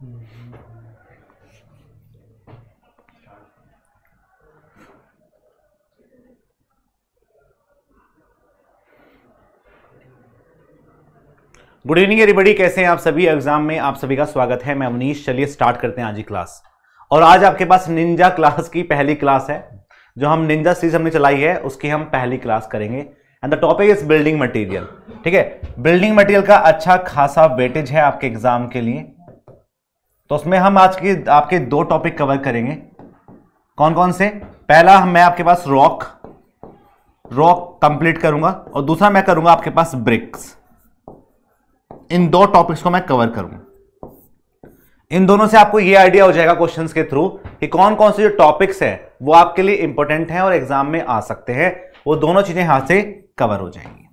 Good evening everybody कैसे हैं आप सभी एग्जाम में आप सभी का स्वागत है मैं अवनीश चलिए स्टार्ट करते हैं आज की क्लास और आज आपके पास निंजा क्लास की पहली क्लास है जो हम निंजा सीरीज हमने चलाई है उसकी हम पहली क्लास करेंगे and the topic is building material ठीक है बिल्डिंग मटेरियल का अच्छा खासा वेटेज है आपके एग्जाम के लिए तो उसमें हम आज के आपके दो टॉपिक कवर करेंगे कौन कौन से पहला मैं आपके पास रॉक रॉक कंप्लीट करूंगा और दूसरा मैं करूंगा आपके पास ब्रिक्स इन दो टॉपिक्स को मैं कवर करूंगा इन दोनों से आपको ये आइडिया हो जाएगा क्वेश्चंस के थ्रू कि कौन कौन से जो टॉपिक्स हैं वो आपके लिए इंपॉर्टेंट हैं और एग्जाम में आ सकते हैं वो दोनों चीजें यहां से कवर हो जाएंगी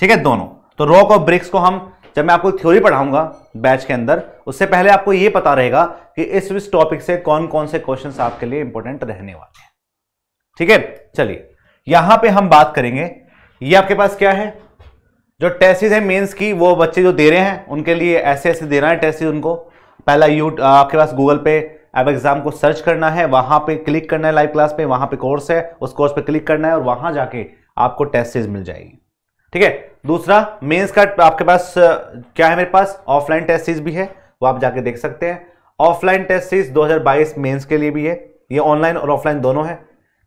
ठीक है दोनों तो रॉक और ब्रिक्स को हम जब मैं आपको थ्योरी पढ़ाऊंगा बैच के अंदर उससे पहले आपको ये पता रहेगा कि इस इस टॉपिक से कौन कौन से क्वेश्चन आपके लिए इंपॉर्टेंट रहने वाले हैं ठीक है चलिए यहां पे हम बात करेंगे ये आपके पास क्या है जो टेस्टिस है मेन्स की वो बच्चे जो दे रहे हैं उनके लिए ऐसे ऐसे दे रहा है टेस्टिस उनको पहला यू आपके पास गूगल पे अब एग्जाम को सर्च करना है वहां पे क्लिक करना है लाइव क्लास पे वहां पे कोर्स है उस कोर्स पे क्लिक करना है और वहां जाके आपको टेस्टिस मिल जाएगी ठीक है दूसरा मेंस का आपके पास क्या है मेरे पास ऑफलाइन टेस्ट सीरीज भी है वो आप जाके देख सकते हैं ऑफलाइन टेस्ट सीरीज 2022 मेंस के लिए भी है ये ऑनलाइन और ऑफलाइन दोनों है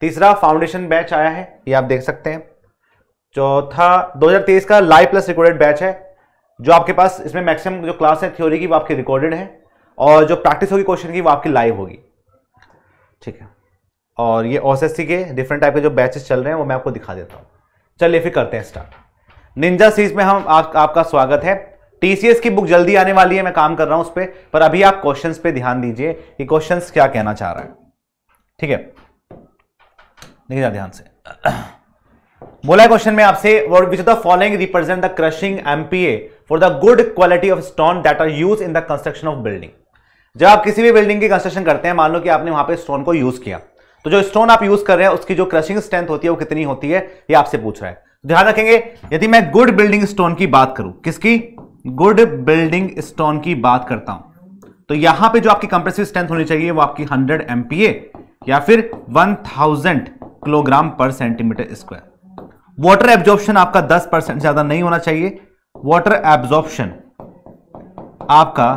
तीसरा फाउंडेशन बैच आया है ये आप देख सकते हैं चौथा 2023 का लाइव प्लस रिकॉर्डेड बैच है जो आपके पास इसमें मैक्सिमम जो क्लास है थ्योरी की वो आपकी रिकॉर्डेड है और जो प्रैक्टिस होगी क्वेश्चन की वो आपकी लाइव होगी ठीक है और ये ओ के डिफरेंट टाइप के जो बैचेस चल रहे हैं वो मैं आपको दिखा देता हूँ चलिए फिर करते हैं स्टार्ट निंजा सीरीज में हम आप, आपका स्वागत है टीसीएस की बुक जल्दी आने वाली है मैं काम कर रहा हूं उस पर पर अभी आप क्वेश्चंस पे ध्यान दीजिए कि क्वेश्चंस क्या कहना चाह रहा है ठीक है देखिए ध्यान से बोला क्वेश्चन में आपसे which the following represent the crushing MPa for the good quality of stone that are use in the construction of building जब आप किसी भी बिल्डिंग की कंस्ट्रक्शन करते हैं मान लो कि आपने वहां पर स्टोन को यूज किया तो जो स्टोन आप यूज कर रहे हैं उसकी जो क्रशिंग स्ट्रेंथ होती है वो कितनी होती है ये आपसे पूछ रहा है ध्यान रखेंगे यदि मैं गुड बिल्डिंग स्टोन की बात करूं किसकी गुड बिल्डिंग स्टोन की बात करता हूं तो यहां पे जो आपकी कंप्रेसिव स्ट्रेंथ होनी चाहिए वो आपकी 100 एम या फिर 1000 किलोग्राम पर सेंटीमीटर स्क्वायर वाटर एब्जॉर्प्शन आपका 10 परसेंट ज्यादा नहीं होना चाहिए वाटर एब्जॉर्प्शन आपका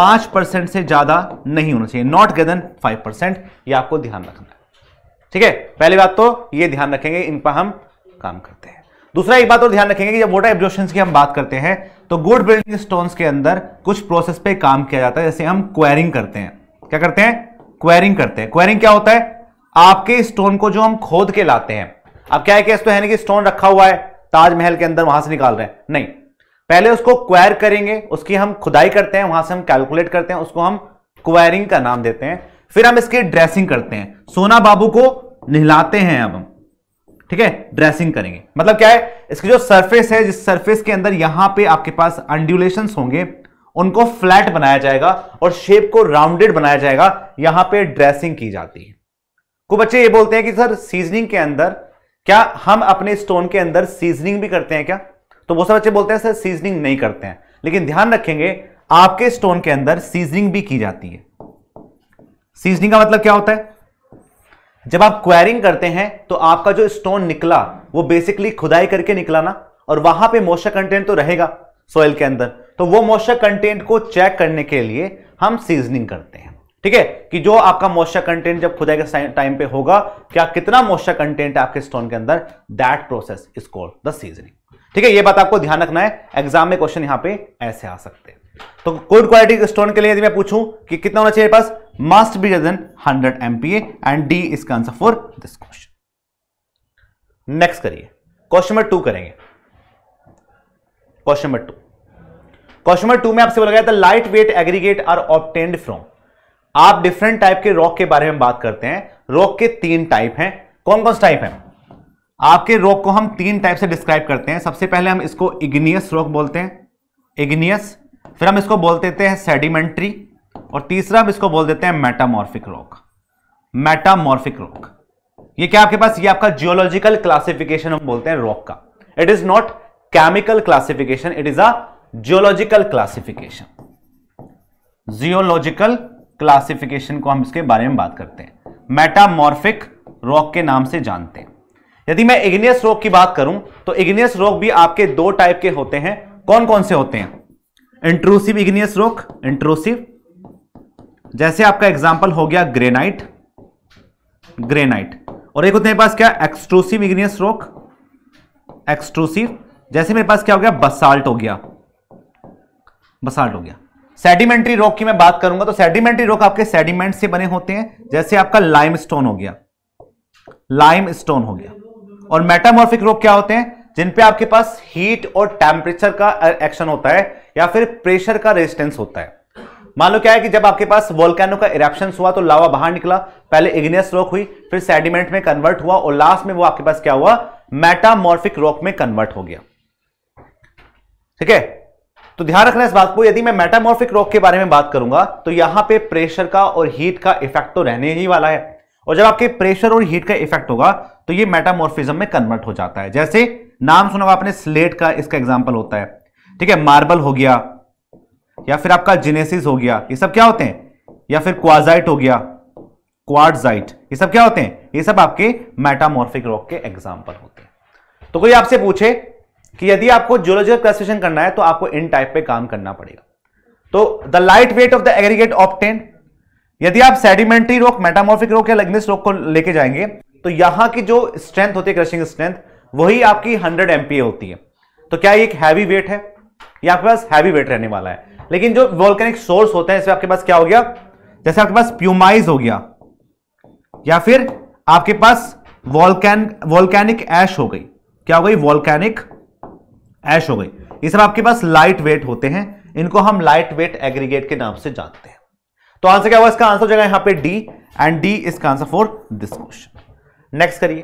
5 परसेंट से ज्यादा नहीं होना चाहिए नॉट गेदन फाइव परसेंट यह आपको ध्यान रखना है ठीक है पहली बात तो ये ध्यान रखेंगे इन पर हम काम करते हैं दूसरा एक बात और ध्यान रखेंगे कि जब वोटर एब्जॉर्प्शन की हम बात करते हैं तो गुड बिल्डिंग स्टोन्स के अंदर कुछ प्रोसेस पे काम किया जाता है जैसे हम क्वेरिंग करते हैं क्या करते हैं क्वेरिंग करते हैं क्वेरिंग क्या होता है आपके स्टोन को जो हम खोद के लाते हैं अब क्या है कि तो है नहीं कि स्टोन रखा हुआ है ताजमहल के अंदर वहां से निकाल रहे हैं नहीं पहले उसको क्वायर करेंगे उसकी हम खुदाई करते हैं वहां से हम कैलकुलेट करते हैं उसको हम क्वायरिंग का नाम देते हैं फिर हम इसकी ड्रेसिंग करते हैं सोना बाबू को नहलाते हैं अब हम ठीक है ड्रेसिंग करेंगे मतलब क्या है इसकी जो सरफेस है जिस सरफेस के अंदर यहां पे आपके पास अंड्यूलेशन होंगे उनको फ्लैट बनाया जाएगा और शेप को राउंडेड बनाया जाएगा यहां पे ड्रेसिंग की जाती है कुछ बच्चे ये बोलते हैं कि सर सीजनिंग के अंदर क्या हम अपने स्टोन के अंदर सीजनिंग भी करते हैं क्या तो वो सब बच्चे बोलते हैं सर सीजनिंग नहीं करते हैं लेकिन ध्यान रखेंगे आपके स्टोन के अंदर सीजनिंग भी की जाती है सीजनिंग का मतलब क्या होता है जब आप क्वेरिंग करते हैं तो आपका जो स्टोन निकला वो बेसिकली खुदाई करके निकला ना और वहां पे मोशर कंटेंट तो रहेगा सोयल के अंदर तो वो मोशर कंटेंट को चेक करने के लिए हम सीजनिंग करते हैं ठीक है कि जो आपका मोशर कंटेंट जब खुदाई के टाइम पे होगा क्या कितना मोशर कंटेंट है आपके स्टोन के अंदर that process is called the seasoning ठीक है ये बात आपको ध्यान रखना है एग्जाम में क्वेश्चन यहां पे ऐसे आ सकते हैं तो कोड क्वालिटी स्टोन के लिए यदि मैं पूछूं कि कितना होना चाहिए पास must be then 100 MPa and D इसका answer for this question next करिए क्वेश्चन नंबर टू करेंगे question number two question number two में आपसे बोला गया था light weight aggregate are optained from आप डिफरेंट टाइप के रॉक के बारे में बात करते हैं रॉक के तीन टाइप हैं कौन कौन से टाइप हैं आपके रॉक को हम तीन टाइप से डिस्क्राइब करते हैं सबसे पहले हम इसको इग्नियस रॉक बोलते हैं इग्नियस फिर हम इसको बोल देते हैं सेडिमेंट्री और तीसरा हम इसको बोल देते हैं मेटामॉर्फिक रॉक मेटामॉर्फिक रॉक ये क्या आपके पास ये आपका जियोलॉजिकल क्लासिफिकेशन हम बोलते हैं रॉक का it is not chemical classification it is a geological classification geological classification को हम इसके बारे में बात करते हैं मेटामॉर्फिक रॉक के नाम से जानते हैं यदि मैं इग्नियस रॉक की बात करूं तो इग्नियस रॉक भी आपके दो टाइप के होते हैं कौन कौन से होते हैं इंट्रोसिव इग्नियस रॉक इंट्रोसिव जैसे आपका एग्जाम्पल हो गया ग्रेनाइट ग्रेनाइट और एक होते हैं पास क्या एक्सट्रोसिव इग्नियस रॉक एक्सट्रोसिव जैसे मेरे पास क्या हो गया बसाल्ट हो गया बसाल्ट हो गया सेडिमेंट्री रॉक की मैं बात करूंगा तो सेडिमेंट्री रॉक आपके सेडिमेंट से बने होते हैं जैसे आपका लाइम स्टोन हो गया लाइम स्टोन हो गया और मेटामॉर्फिक रॉक क्या होते हैं जिनपे आपके पास हीट और टेम्परेचर का एक्शन होता है या फिर प्रेशर का रेजिस्टेंस होता है मान लो क्या है कि जब आपके पास वोल्केनो का इरेप्शन हुआ तो लावा बाहर निकला पहले इग्नियस रॉक हुई फिर सेडिमेंट में कन्वर्ट हुआ और लास्ट में वो आपके पास क्या हुआ मेटामॉर्फिक रॉक में कन्वर्ट हो गया ठीक है तो ध्यान रखना इस बात को यदि मैं मेटामॉर्फिक रॉक के बारे में बात करूंगा तो यहां पर प्रेशर का और हीट का इफेक्ट तो रहने ही वाला है और जब आपके प्रेशर और हीट का इफेक्ट होगा तो ये मेटामोर्फिजम में कन्वर्ट हो जाता है जैसे नाम सुना आपने स्लेट का इसका एग्जाम्पल होता है ठीक है मार्बल हो गया या फिर आपका जिनेसिस हो गया ये सब क्या होते हैं या फिर क्वाजाइट हो गया क्वाडजाइट ये सब क्या होते हैं ये सब आपके मेटामोर्फिक रॉक के एग्जाम्पल होते हैं तो कोई आपसे पूछे कि यदि आपको जियोलॉजिकल क्लासिफिकेशन करना है तो आपको इन टाइप पे काम करना पड़ेगा तो the light weight of the aggregate obtain यदि आप सेडिमेंट्री रोक मेटामॉर्फिक रोक या लग्नेस रोक को लेके जाएंगे तो यहां की जो स्ट्रेंथ होती है क्रशिंग स्ट्रेंथ वही आपकी 100 एमपीए होती है तो क्या ये एक हैवी वेट है ये आपके पास हैवी वेट रहने वाला है लेकिन जो वॉल्केनिक सोर्स होता है इसमें आपके पास क्या हो गया जैसे आपके पास प्यूमाइज हो गया या फिर आपके पास वॉल्कैन वॉल्कैनिक ऐश हो गई क्या हो गई वॉल्कैनिक ऐश हो गई ये सब आपके पास लाइट वेट होते हैं इनको हम लाइट वेट एग्रीगेट के नाम से जानते हैं तो आंसर क्या होगा इसका आंसर जाएगा यहां पे डी एंड डी इसका answer for this question next करिए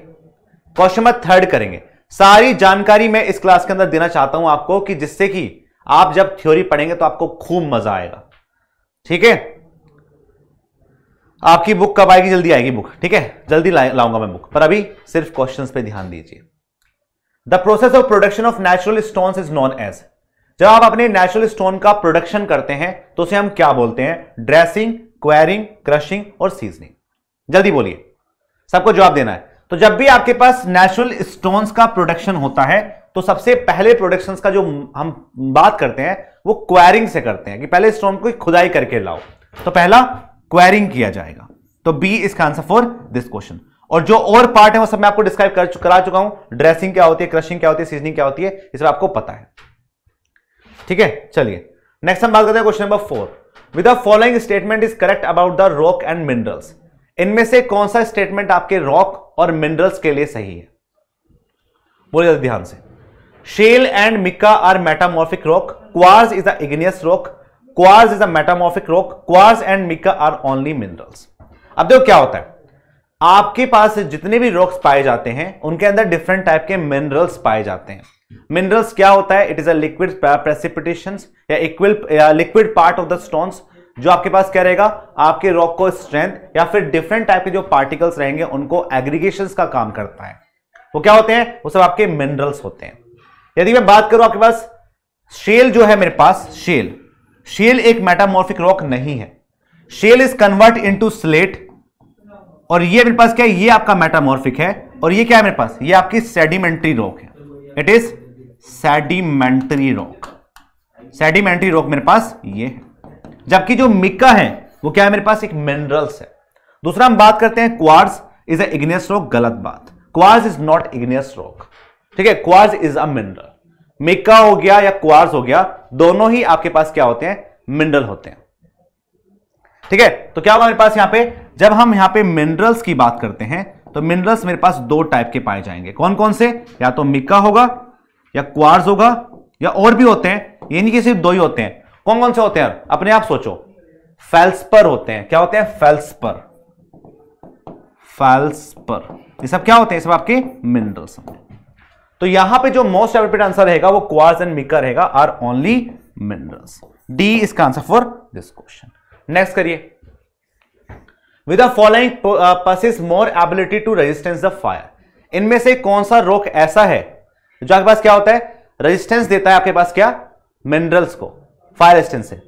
क्वेश्चन नंबर थर्ड करेंगे सारी जानकारी मैं इस क्लास के अंदर देना चाहता हूं आपको कि जिससे कि आप जब थ्योरी पढ़ेंगे तो आपको खूब मजा आएगा ठीक है आपकी बुक कब आएगी जल्दी आएगी बुक ठीक है जल्दी ला, लाऊंगा मैं बुक पर अभी सिर्फ क्वेश्चन पे ध्यान दीजिए the process of production of natural stone is known as जब आप अपने नेचुरल स्टोन का प्रोडक्शन करते हैं तो उसे हम क्या बोलते हैं ड्रेसिंग क्वेरिंग क्रशिंग और सीजनिंग जल्दी बोलिए सबको जवाब देना है तो जब भी आपके पास नेचुरल स्टोन का प्रोडक्शन होता है तो सबसे पहले प्रोडक्शन का जो हम बात करते हैं वो क्वायरिंग से करते हैं कि पहले स्टोन को खुदाई करके लाओ तो पहला क्वायरिंग किया जाएगा तो बी इसका आंसर फॉर दिस क्वेश्चन और जो और पार्ट है वो सब मैं आपको डिस्क्राइब कर करा चुका हूं ड्रेसिंग क्या होती है क्रशिंग क्या होती है सीजनिंग क्या होती है इस आपको पता है ठीक है चलिए नेक्स्ट हम बात करते हैं question number four with following statement is correct about the rock and minerals इनमें से कौन सा स्टेटमेंट आपके रॉक और मिनरल्स के लिए सही है बोलिए ध्यान से shale and mica are metamorphic rock quartz is igneous rock rock. Quartz is a metamorphic rock. Quartz and mica are अब देखो क्या होता है आपके पास जितने भी रॉक्स पाए जाते हैं उनके अंदर डिफरेंट टाइप के मिनरल्स पाए जाते हैं मिनरल्स क्या होता है it is a liquid precipitation या equal liquid part of the stones जो आपके पास क्या रहेगा आपके रॉक को स्ट्रेंथ या फिर डिफरेंट टाइप के जो पार्टिकल्स रहेंगे उनको एग्रीगेशन का काम करता है वो क्या होते हैं वो सब आपके मिनरल्स होते हैं यदि मैं बात करूं आपके पास शेल जो है मेरे पास शेल शेल एक मेटामॉर्फिक रॉक नहीं है shale is convert into slate और ये मेरे पास क्या है ये आपका मेटामॉर्फिक है और ये क्या है मेरे पास ये आपकी सेडिमेंट्री रॉक है it is sedimentary rock sedimentary rock मेरे पास ये है जबकि जो मिक्का है वो क्या है मेरे पास एक मिनरल्स है दूसरा हम बात करते हैं quartz is a igneous rock गलत बात quartz is not igneous rock ठीक है quartz is a mineral mica हो गया या क्वार्स हो गया दोनों ही आपके पास क्या होते हैं मिनरल होते हैं ठीक है तो क्या होगा मेरे पास यहां पे जब हम यहां पे मिनरल्स की बात करते हैं तो मिनरल्स मेरे पास दो टाइप के पाए जाएंगे कौन कौन से या तो मिक्का होगा या क्वार्स होगा या और भी होते हैं ये नहीं कि सिर्फ दो ही होते हैं कौन कौन से होते हैं अपने आप सोचो फेल्सपर होते हैं क्या होते हैं फेल्सपर फेल्सपर ये सब क्या होते हैं सब आपके मिनरल्स होते हैं तो यहां पे जो मोस्ट एप्रोप्रिएट आंसर रहेगा वो क्वार्स एंड मिकर रहेगा आर ओनली मिनरल्स डी इसका answer for this question next करिए with following possess more ability to resistance the fire इनमें से कौन सा रोक ऐसा है जो आपके पास क्या होता है रेजिस्टेंस देता है आपके पास क्या मिनरल्स को फायर रेजिस्टेंस है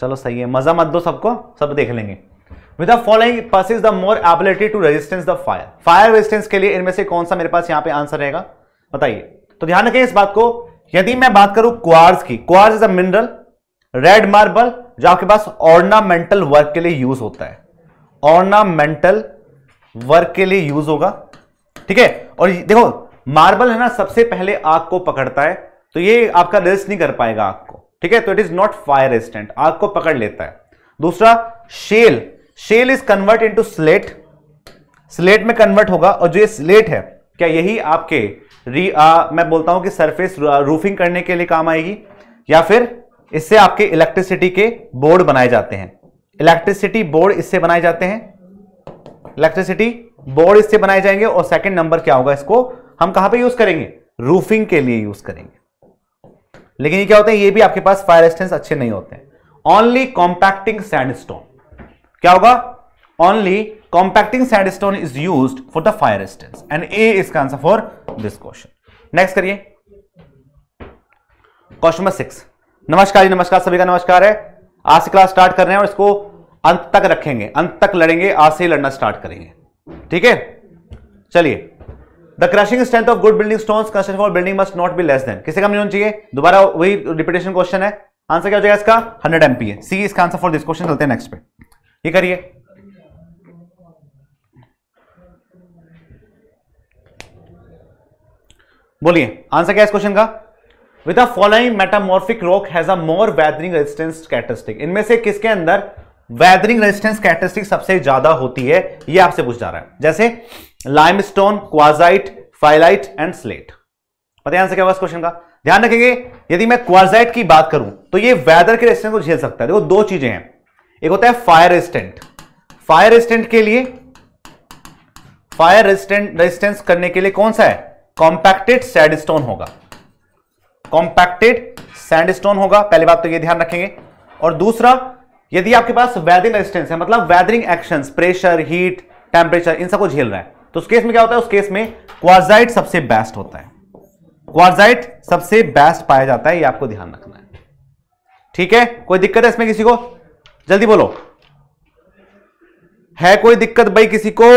चलो सही है मजा मत दो सबको सब देख लेंगे with following possess is the more ability to resistance the fire fire resistance के लिए इनमें से कौन सा मेरे पास यहाँ पे आंसर रहेगा बताइए तो ध्यान रखें इस बात को यदि मैं बात करूं क्वार्स की quartz is a mineral red marble जो आपके पास ऑर्नामेंटल वर्क के लिए यूज होता है ऑर्नामेंटल वर्क के लिए यूज होगा ठीक है और देखो मार्बल है ना सबसे पहले आग को पकड़ता है तो ये आपका रेजिस्ट नहीं कर पाएगा आग ठीक है तो it is not fire resistant आग को पकड़ लेता है दूसरा shale shale is convert into slate slate में कन्वर्ट होगा और जो ये स्लेट है क्या यही आपके री आ, मैं बोलता हूं कि सरफेस रूफिंग करने के लिए काम आएगी या फिर इससे आपके इलेक्ट्रिसिटी के बोर्ड बनाए जाते हैं इलेक्ट्रिसिटी बोर्ड इससे बनाए जाते हैं इलेक्ट्रिसिटी बोर्ड इससे बनाए जाएंगे और सेकंड नंबर क्या होगा इसको हम कहां पे यूज करेंगे रूफिंग के लिए यूज करेंगे लेकिन ये क्या होते हैं ये भी आपके पास फायर एस्टेंस अच्छे नहीं होते हैं ओनली कॉम्पैक्टिंग सैंडस्टोन क्या होगा only compacting sandstone is use for the fire resistance and A इसका answer for this question next करिए क्वेश्चन नंबर सिक्स नमस्कार जी नमस्कार सभी का नमस्कार है आज से क्लास स्टार्ट कर रहे हैं और इसको अंत तक रखेंगे अंत तक लड़ेंगे आज से ही लड़ना स्टार्ट करेंगे ठीक है चलिए the crushing strength of good building stone construction for building must not be less than किसे कम नहीं होना चाहिए दोबारा वही रिपीटेशन क्वेश्चन है आंसर क्या हो जाएगा इसका हंड्रेड एमपी पी सी इसका आंसर फॉर दिस क्वेश्चन चलते हैं नेक्स्ट पे ये करिए बोलिए आंसर क्या है इस क्वेश्चन का with following metamorphic rock has a more weathering resistance characteristic इनमें से किसके अंदर वैदरिंग रेजिस्टेंस कैटेस्टिक सबसे ज्यादा होती है ये आपसे पूछ जा रहा है जैसे limestone quartzite phyllite and slate पता है आंसर क्या क्वेश्चन का ध्यान रखेंगे यदि मैं क्वाजाइट की बात करूं तो ये वेदर के रेस्टेंट को झेल सकता है देखो दो चीजें हैं एक होता है फायर रेस्टेंट फायर रेस्टेंट के लिए फायर रेस्टेंट रेजिस्टेंस करने के लिए कौन सा है कॉम्पैक्टेड सैंडस्टोन होगा कॉम्पैक्टेड सैंडस्टोन होगा पहली बात तो ये ध्यान रखेंगे और दूसरा यदि आपके पास वेदरिंग रेजिस्टेंस है मतलब weathering action pressure heat temperature इन सबको झेल रहा है तो उस केस में क्या होता है उस केस में क्वारजाइट सबसे बेस्ट होता है क्वारजाइट सबसे बेस्ट पाया जाता है ये आपको ध्यान रखना है ठीक है कोई दिक्कत है इसमें किसी को जल्दी बोलो है कोई दिक्कत भाई किसी को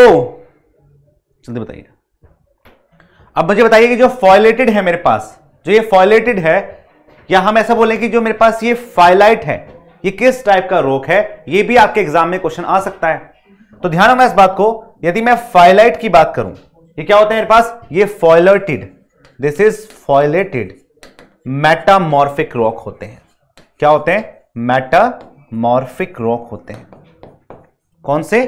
जल्दी बताइए अब मुझे बताइए कि जो फॉयलेटेड है मेरे पास जो ये फॉयलेटेड है या हम ऐसा बोलें कि जो मेरे पास ये फाइलाइट है ये किस टाइप का रोक है ये भी आपके एग्जाम में क्वेश्चन आ सकता है तो ध्यान रखना इस बात को यदि मैं फाइलाइट की बात करूं ये क्या होता है मेरे पास ये foliated this is foliated metamorphic rock होते हैं क्या होते हैं मेटामॉर्फिक रॉक होते हैं कौन से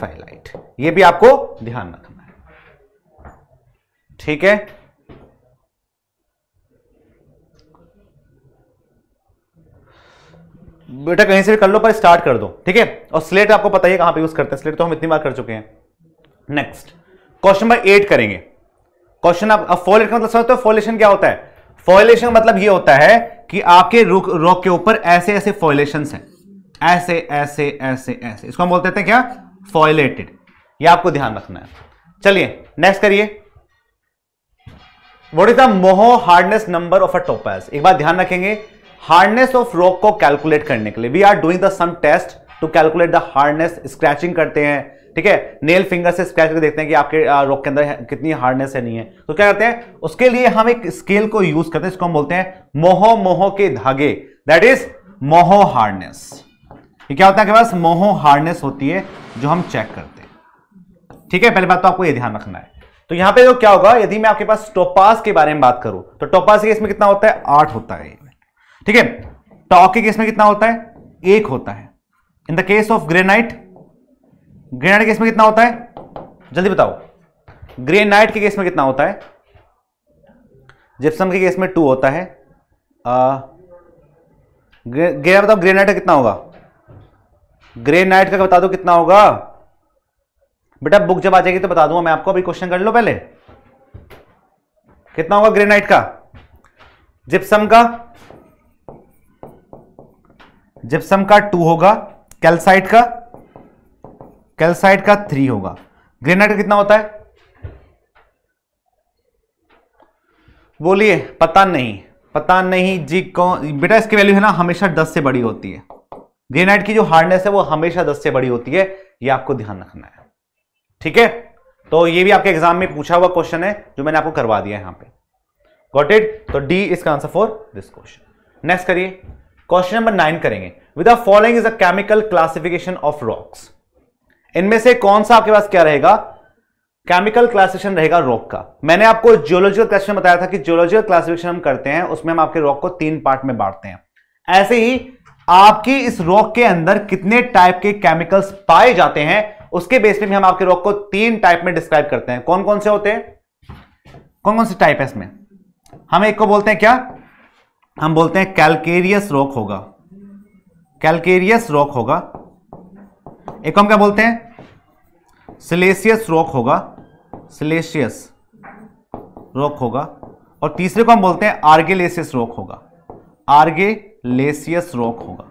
फाइलाइट ये भी आपको ध्यान रखना है ठीक है बेटा कहीं से भी कर लो पर स्टार्ट कर दो ठीक है और स्लेट आपको पता ही है कहां पे यूज करते हैं स्लेट तो हम इतनी बार कर चुके हैं नेक्स्ट क्वेश्चन नंबर एट करेंगे क्वेश्चन आप अब फॉलेट का मतलब समझते हो फॉलेशन क्या होता है फॉलेशन मतलब ये होता है कि आपके रॉक के ऊपर ऐसे ऐसे फॉलेशन हैं ऐसे ऐसे ऐसे ऐसे इसको हम बोलते थे क्या फॉयलेटेड ये आपको ध्यान रखना है चलिए नेक्स्ट करिए what is the Mohs hardness number of a topaz एक बार ध्यान रखेंगे हार्डनेस ऑफ रॉक को कैलकुलेट करने के लिए we are doing the some test to calculate the hardness scratching करते हैं ठीक है नेल फिंगर से स्क्रैच करके देखते हैं कि आपके रोक के अंदर कितनी हार्डनेस है नहीं है तो क्या करते हैं उसके लिए हम एक स्केल को यूज करते हैं इसको हम बोलते हैं मोहो मोहो के धागे दैट इज मोहो हार्डनेस ये क्या होता है आपके पास मोहो हार्डनेस होती है जो हम चेक करते हैं ठीक है पहली बात तो आपको ये ध्यान रखना है तो यहां पे तो क्या होगा यदि मैं आपके पास टोपास के बारे में बात करूं तो टोपास के इसमें कितना होता है आठ होता है ठीक है टॉक के केस में कितना होता है एक होता है in the case of granite granite case में कितना होता है जल्दी बताओ ग्रेनाइट के केस में कितना होता है जिप्सम के केस में टू होता है ग्रे, बताओ ग्रेनाइट का कितना होगा ग्रेनाइट का बता दो कितना होगा बेटा बुक जब आ जाएगी तो बता दूंगा मैं आपको अभी क्वेश्चन कर लो पहले कितना होगा ग्रेनाइट का जिप्सम का जिप्सम का टू होगा कैल्साइट का कैल्साइट का थ्री होगा ग्रेनाइट का कितना होता है बोलिए पता नहीं पता नहीं जी कौन बेटा इसकी वैल्यू है ना हमेशा दस से बड़ी होती है ग्रेनाइट की जो हार्डनेस है वो हमेशा दस से बड़ी होती है ये आपको ध्यान रखना है ठीक है तो ये भी आपके एग्जाम में पूछा हुआ क्वेश्चन है जो मैंने आपको करवा दिया यहां पर गॉट इट तो डी इसका answer for this question next करिए क्वेश्चन नंबर नाइन करेंगे with the following is a chemical classification of rocks इनमें से कौन सा आपके पास क्या रहेगा केमिकल क्लासिफिकेशन रहेगा रॉक का मैंने आपको जियोलॉजिकल क्लासिफिकेशन बताया था कि जियोलॉजिकल क्लासिफिकेशन हम करते हैं उसमें हम आपके रॉक को तीन पार्ट में बांटते हैं ऐसे ही आपकी इस रॉक के अंदर कितने टाइप के केमिकल्स पाए जाते हैं उसके बेस पे भी हम आपके रॉक को तीन टाइप में डिस्क्राइब करते हैं कौन कौन से होते हैं कौन कौन से टाइप है इसमें हम एक को बोलते हैं क्या हम बोलते हैं कैलकेरियस रॉक होगा कैलकेरियस रॉक होगा एक हम क्या बोलते हैं सिलेशियस रॉक होगा सिलेशियस रॉक होगा और तीसरे को हम बोलते हैं आर्गेलेसियस रॉक होगा आर्गेलेसियस रॉक होगा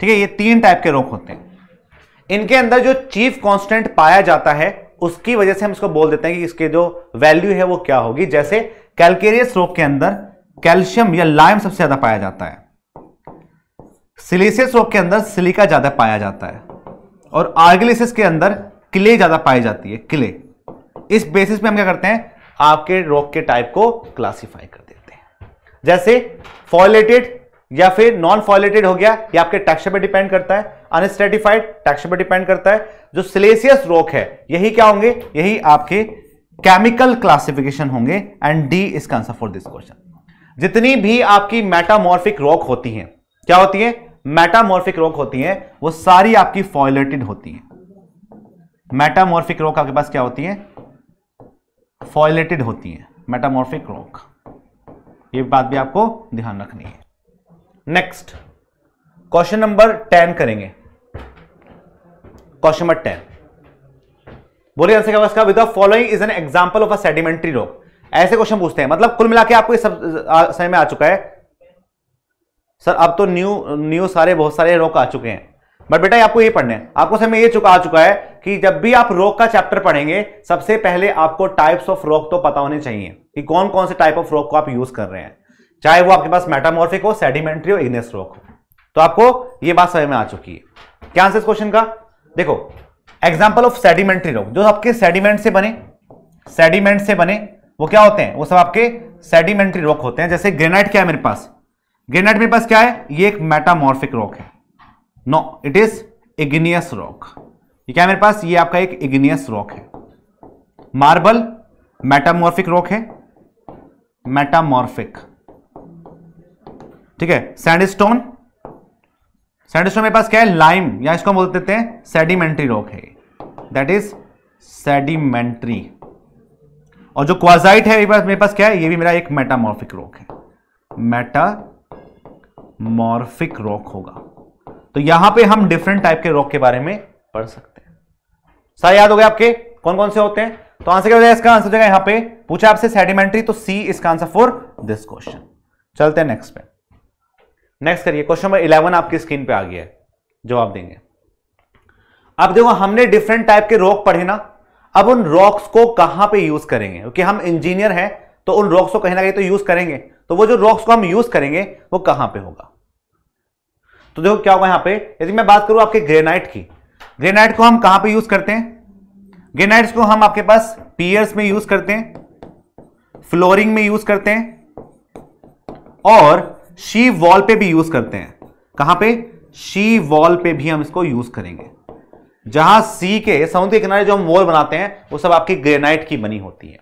ठीक है ये तीन टाइप के रॉक होते हैं इनके अंदर जो चीफ कांस्टेंट पाया जाता है उसकी वजह से हम इसको बोल देते हैं कि इसके जो वैल्यू है वो क्या होगी जैसे कैलकेरियस रोक के अंदर कैल्शियम या लाइम सबसे ज्यादा पाया जाता है सिलिसियस रॉक के अंदर सिलिका ज़्यादा पाया जाता है और आर्गिलिसिस के अंदर किले ज़्यादा पाई जाती है किले इस बेसिस पे हम क्या करते हैं आपके रॉक के टाइप को क्लासिफाई कर देते हैं जैसे फॉयलेटेड या फिर नॉन फॉयलेटेड हो गया ये आपके टेक्सचर पे डिपेंड करता है अनस्टेटिफाइड टेक्सचर पे डिपेंड करता है जो सिलेसियस रॉक है यही क्या होंगे यही आपके केमिकल क्लासिफिकेशन होंगे एंड डी इसका आंसर फॉर दिस क्वेश्चन जितनी भी आपकी मेटामॉर्फिक रॉक होती हैं क्या होती है मेटामॉर्फिक रोक होती हैं वो सारी आपकी फॉयलेटेड होती हैं मेटामॉर्फिक रोक आपके पास क्या होती है फॉयलेटेड होती हैं मेटामॉर्फिक रोक ये बात भी आपको ध्यान रखनी है नेक्स्ट क्वेश्चन नंबर टेन करेंगे क्वेश्चन नंबर टेन बोलिए आंसर क्या इसका without following is an example of a sedimentary rock ऐसे क्वेश्चन पूछते हैं मतलब कुल मिला के आपको सब में आ चुका है सर अब तो न्यू न्यू सारे बहुत सारे रोक आ चुके हैं बट बेटा आपको ये पढ़ने हैं आपको समय ये चुका आ चुका है कि जब भी आप रोक का चैप्टर पढ़ेंगे सबसे पहले आपको टाइप्स ऑफ रोक तो पता होने चाहिए कि कौन कौन से टाइप ऑफ रोक को आप यूज कर रहे हैं चाहे वो आपके पास मेटामोर्फिक हो सेडिमेंट्री हो इग्नेस रोक हो तो आपको ये बात समय में आ चुकी है क्या आंसर इस क्वेश्चन का देखो एग्जाम्पल ऑफ सेडिमेंट्री रोक जो आपके सेडिमेंट से बने सेडिमेंट से बने वो क्या होते हैं वो सब आपके सेडिमेंट्री रोक होते हैं जैसे ग्रेनाइट क्या है मेरे पास ग्रेनाइट मेरे पास क्या है ये एक मेटामॉर्फिक रॉक है no it is igneous rock ये क्या है मेरे पास ये आपका एक इग्नियस रॉक है मार्बल मेटामॉर्फिक रॉक है मेटामॉर्फिक ठीक है सैंडस्टोन सैंडस्टोन मेरे पास क्या है लाइम या इसको हम बोल देते हैं सेडिमेंट्री रॉक है दैट इज सेडिमेंट्री और जो क्वाजाइट है मेरे पास क्या है ये भी मेरा एक मेटामॉर्फिक रॉक है मेटा मॉर्फिक रॉक होगा तो यहां पे हम डिफरेंट टाइप के रॉक के बारे में पढ़ सकते हैं सारे याद हो गए आपके कौन कौन से होते हैं तो आंसर क्या हो जाएगा इसका आंसर हो जाएगा यहां पे पूछा आपसे सेडिमेंट्री तो सी इसका आंसर फॉर दिस क्वेश्चन चलते हैं नेक्स्ट पे नेक्स्ट करिए क्वेश्चन नंबर इलेवन आपकी स्क्रीन पर आ गया है जवाब देंगे अब देखो हमने डिफरेंट टाइप के रॉक पढ़े ना अब उन रॉक्स को कहां पे यूज करेंगे क्योंकि हम इंजीनियर हैं तो उन रॉक्स को कहीं ना कहीं तो यूज करेंगे तो वो जो रॉक्स को हम यूज करेंगे वो कहां पे होगा तो देखो क्या होगा यहां पे यदि मैं बात करूं आपके ग्रेनाइट की ग्रेनाइट को हम कहां पे यूज करते हैं ग्रेनाइट को हम आपके पास पियर्स में यूज करते हैं फ्लोरिंग में यूज करते हैं और शी वॉल पे भी यूज करते हैं कहां पे शी वॉल पे भी हम इसको यूज करेंगे जहां सी के समुद्र के किनारे जो हम वॉल बनाते हैं वो सब आपकी ग्रेनाइट की बनी होती है